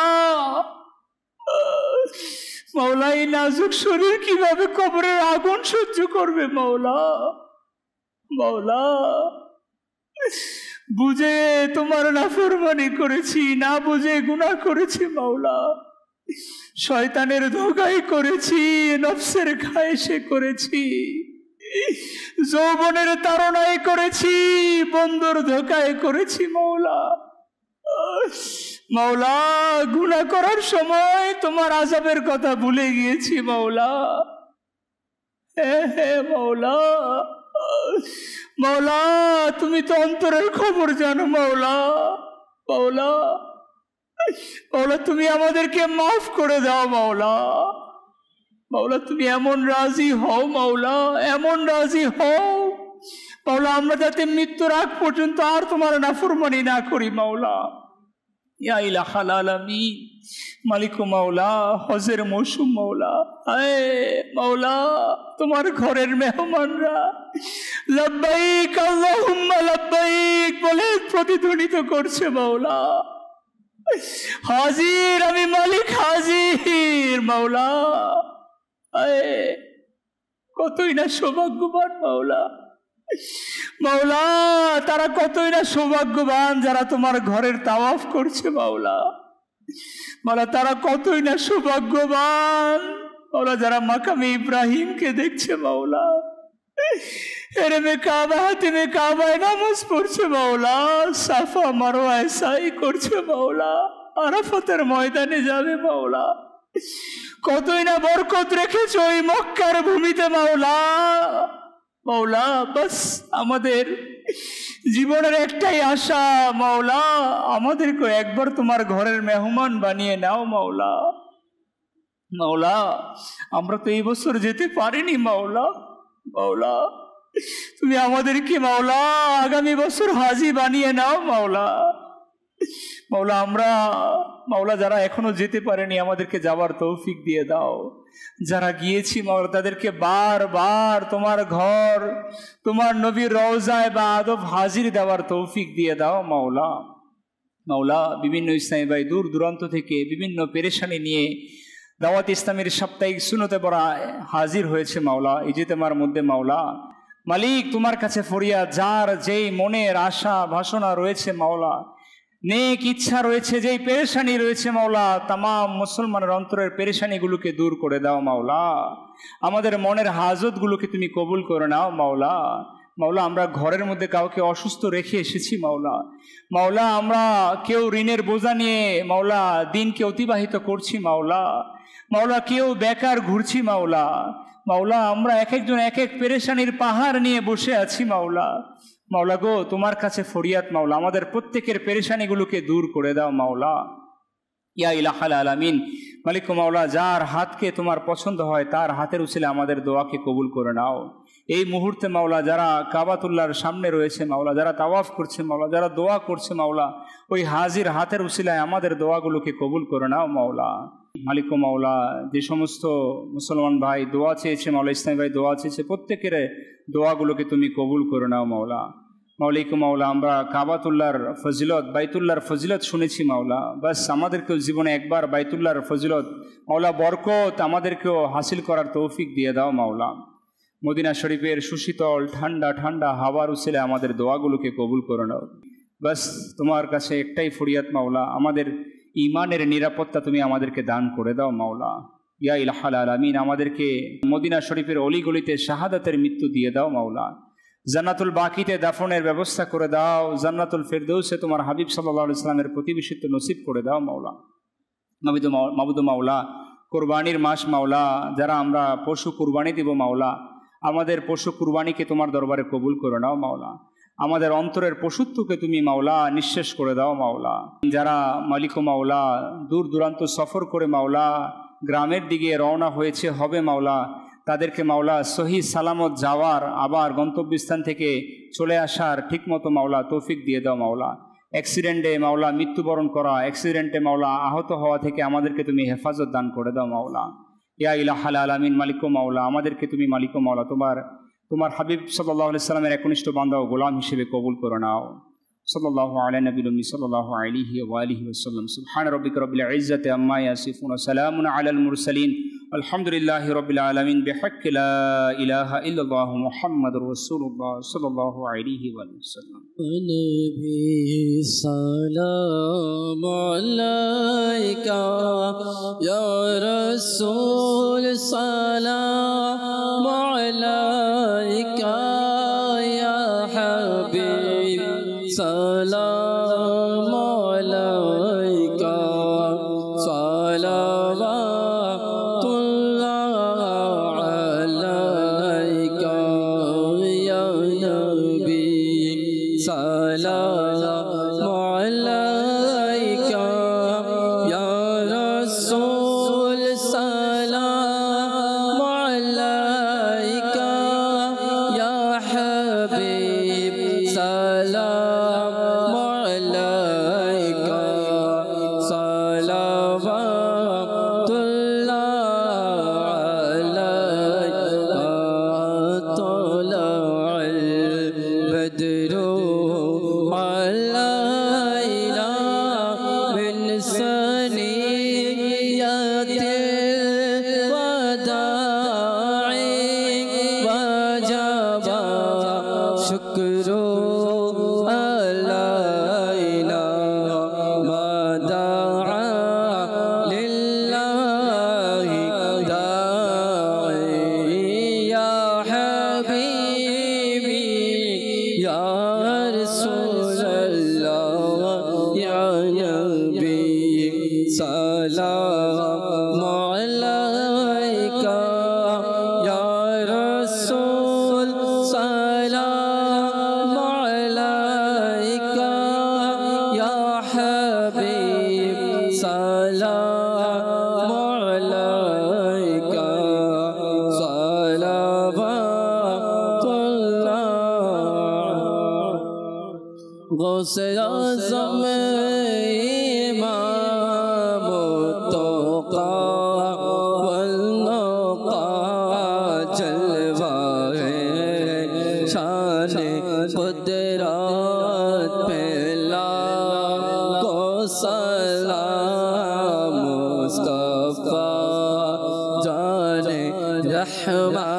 মাওলা এই নাজুক শরীর কিভাবে কবরের আগুন সহ্য করবে মাওলা মাওলা বুঝে তোমার নাফরমানি করেছি না বুঝে গুণা করেছি মাওলা শয়তানের ধোকাই করেছি নফসের খায়েসে করেছি যৌবনের তারণায় করেছি বন্ধুর ধোকায় করেছি মৌলা মাওলা গুণা করার সময় তোমার আজাবের কথা ভুলে গিয়েছি মাওলা মাওলা মাওলা তুমি তো অন্তরের খবর জানো মাওলা মাওলা মাওলা তুমি আমাদেরকে মাফ করে দাও মাওলা মাওলা তুমি এমন রাজি হও মাওলা এমন রাজি হও মাওলা আমরা যাতে মৃত্যুর আগ পর্যন্ত আর তোমার নাফরমানি না করি মাওলা ইয়া ইলাহাল আলামি মালিকু মাওলা হজের মৌসুম মৌলা আয় মৌলা তোমার ঘরের মেহমানরা লাব্বাইক আল্লাহুম্মা লাব্বাইক বলে প্রতিধ্বনিত করছে মাওলা হাজির আমি মালিক হাজির মাওলা আয় কতই না সৌভাগ্যবান মাওলা মাওলা তারা কতই না সৌভাগ্যবান যারা তোমার ঘরের তাওয়াফ করছে মাওলা মাওলা তারা কতই না সৌভাগ্যবান মাওলা যারা মাকামে ইব্রাহিমকে দেখছে মাওলা এরে মে কাবা হাতে মে কাবায় নামাজ পড়ছে মাওলা সাফা মারো এসাই করছে মাওলা আরাফতের ময়দানে যাবে মাওলা কতই না বরকত রেখেছ ওই মক্কার ভূমিতে মাওলা মৌলা বাস আমাদের জীবনের একটাই আশা মাওলা আমাদেরকে একবার তোমার ঘরের মেহমান বানিয়ে নাও মাওলা মাওলা আমরা তো এই বছর যেতে পারিনি মাওলা মাওলা তুমি আমাদেরকে মাওলা আগামী বছর হাজি বানিয়ে নাও মাওলা মাওলা আমরা মাওলা যারা এখনো যেতে পারেনি আমাদেরকে যাওয়ার তৌফিক দিয়ে দাও যারা গিয়েছি মাওলা তাদেরকে বারবার তোমার ঘর তোমার নবীর রওজায় বা আদব হাজির দেওয়ার তৌফিক দিয়ে দাও মাওলা মাওলা বিভিন্ন ইসলামী ভাই দূর দূরান্ত থেকে বিভিন্ন পেরেশানি নিয়ে দাওয়াত ইসলামের সাপ্তাহিক সুনতে পড়া হাজির হয়েছে মাওলা ইজিতেমার মধ্যে মাওলা মালিক তোমার কাছে ফরিয়া যার যেই মনের আশা ভাষণা রয়েছে মাওলা নেক ইচ্ছা রয়েছে যেই পেরেশানি রয়েছে মাওলা তামাম মুসলমানের অন্তরের পেরেশানিগুলোকে দূর করে দাও মাওলা আমাদের মনের হাজতগুলোকে তুমি কবুল করে নাও মাওলা মাওলা আমরা ঘরের মধ্যে কাউকে অসুস্থ রেখে এসেছি মাওলা মাওলা আমরা কেউ ঋণের বোঝা নিয়ে মাওলা দিনকে অতিবাহিত করছি মাওলা মাওলা কেউ বেকার ঘুরছি মাওলা মাওলা আমরা এক একজন এক এক পেরেশানির পাহাড় নিয়ে বসে আছি মাওলা মাওলা গো তোমার কাছে ফরিয়াত মাওলা আমাদের প্রত্যেকের পেরেশানিগুলোকে দূর করে দাও মাওলা ইয়া ইলাহাল আলামিন মালিক মাওলা যার হাতকে তোমার পছন্দ হয় তার হাতের উচিলে আমাদের দোয়াকে কবুল করে নাও এই মুহূর্তে মাওলা যারা কাবাতুল্লার সামনে রয়েছে মাওলা যারা তাওয়াফ করছে মাওলা যারা দোয়া করছে মাওলা ওই হাজির হাতের উচিলায় আমাদের দোয়াগুলোকে কবুল করে নাও মাওলা মালিক মাওলা যে সমস্ত মুসলমান ভাই দোয়া চেয়েছে মাওলা ইসলামী ভাই দোয়া চেয়েছে প্রত্যেকের দোয়াগুলোকে তুমি কবুল করে নাও মাওলা মাওলিক মাওলা আমরা কাবাতুল্লার ফজিলত বাইতুল্লার ফজিলত শুনেছি মাওলা বাস আমাদেরকেও জীবনে একবার বাইতুল্লার ফজিলত মাওলা বরকত আমাদেরকেও হাসিল করার তৌফিক দিয়ে দাও মাওলা মদিনা শরীফের সুশীতল ঠান্ডা ঠান্ডা হাওয়ার উচিলে আমাদের দোয়াগুলোকে কবুল করে নাও বাস তোমার কাছে একটাই ফরিয়াত মাওলা আমাদের ইমানের নিরাপত্তা তুমি আমাদেরকে দান করে দাও মাওলা ইয়া ইলাহাল আলামিন আমাদেরকে মদিনা শরীফের অলিগলিতে শাহাদাতের মৃত্যু দিয়ে দাও মাওলা জান্নাতুল বাকিতে দাফনের ব্যবস্থা করে দাও জান্নাতুল ফেরদৌসে তোমার হাবিব সাল্লাহ ইসলামের প্রতিবেশিত্ব নসিব করে দাও মাওলা মাবিদু মাবুদু মাওলা কোরবানির মাস মাওলা যারা আমরা পশু কুরবানি দিব মাওলা আমাদের পশু কুরবানিকে তোমার দরবারে কবুল করে নাও মাওলা আমাদের অন্তরের পশুত্বকে তুমি মাওলা নিঃশেষ করে দাও মাওলা যারা মালিক মাওলা দূর দূরান্ত সফর করে মাওলা গ্রামের দিকে রওনা হয়েছে হবে মাওলা তাদেরকে মাওলা সহি সালামত যাওয়ার আবার গন্তব্যস্থান থেকে চলে আসার ঠিকমতো মাওলা তৌফিক দিয়ে দাও মাওলা অ্যাক্সিডেন্টে মাওলা মৃত্যুবরণ করা অ্যাক্সিডেন্টে মাওলা আহত হওয়া থেকে আমাদেরকে তুমি হেফাজত দান করে দাও মাওলা ইয়া ইলাহাল আলামিন মালিকো মাওলা আমাদেরকে তুমি মালিকো মাওলা তোমার তোমার হাবিব সাল্লাহ সাল্লামের একনিষ্ঠ বান্ধব গোলাম হিসেবে কবুল করে নাও সাল্লাহ আলী নবী সাল্লাহ আলিহি ওয়ালিহি সুলহান সুবহান রবিক রবিল ইজ্জাতে আম্মা ইয়াসিফুন সালামুন আলাল মুরসালিন الحمد لله رب العالمين بحق لا إله إلا الله محمد رسول الله صلى الله عليه وسلم نبي سلام عليك يا رسول سلام عليك مصطفى جان رحمة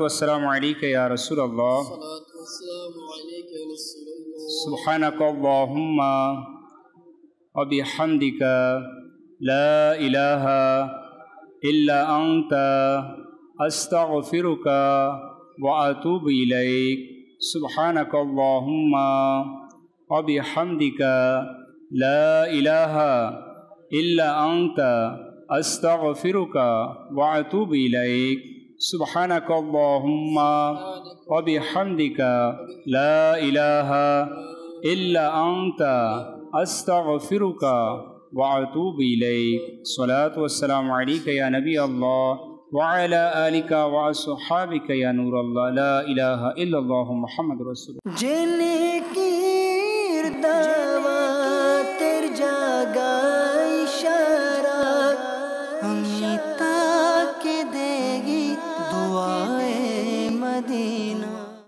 والسلام عليك يا رسول الله سبحانك اللهم وبحمدك لا إله إلا أنت أستغفرك وأتوب إليك سبحانك اللهم وبحمدك لا إله إلا أنت أستغفرك وأتوب إليك سبحانك اللهم وبحمدك لا إله إلا أنت أستغفرك وأتوب إليك صلاة والسلام عليك يا نبي الله وعلى آلك وأصحابك يا نور الله لا إله إلا الله محمد رسول جنكير دار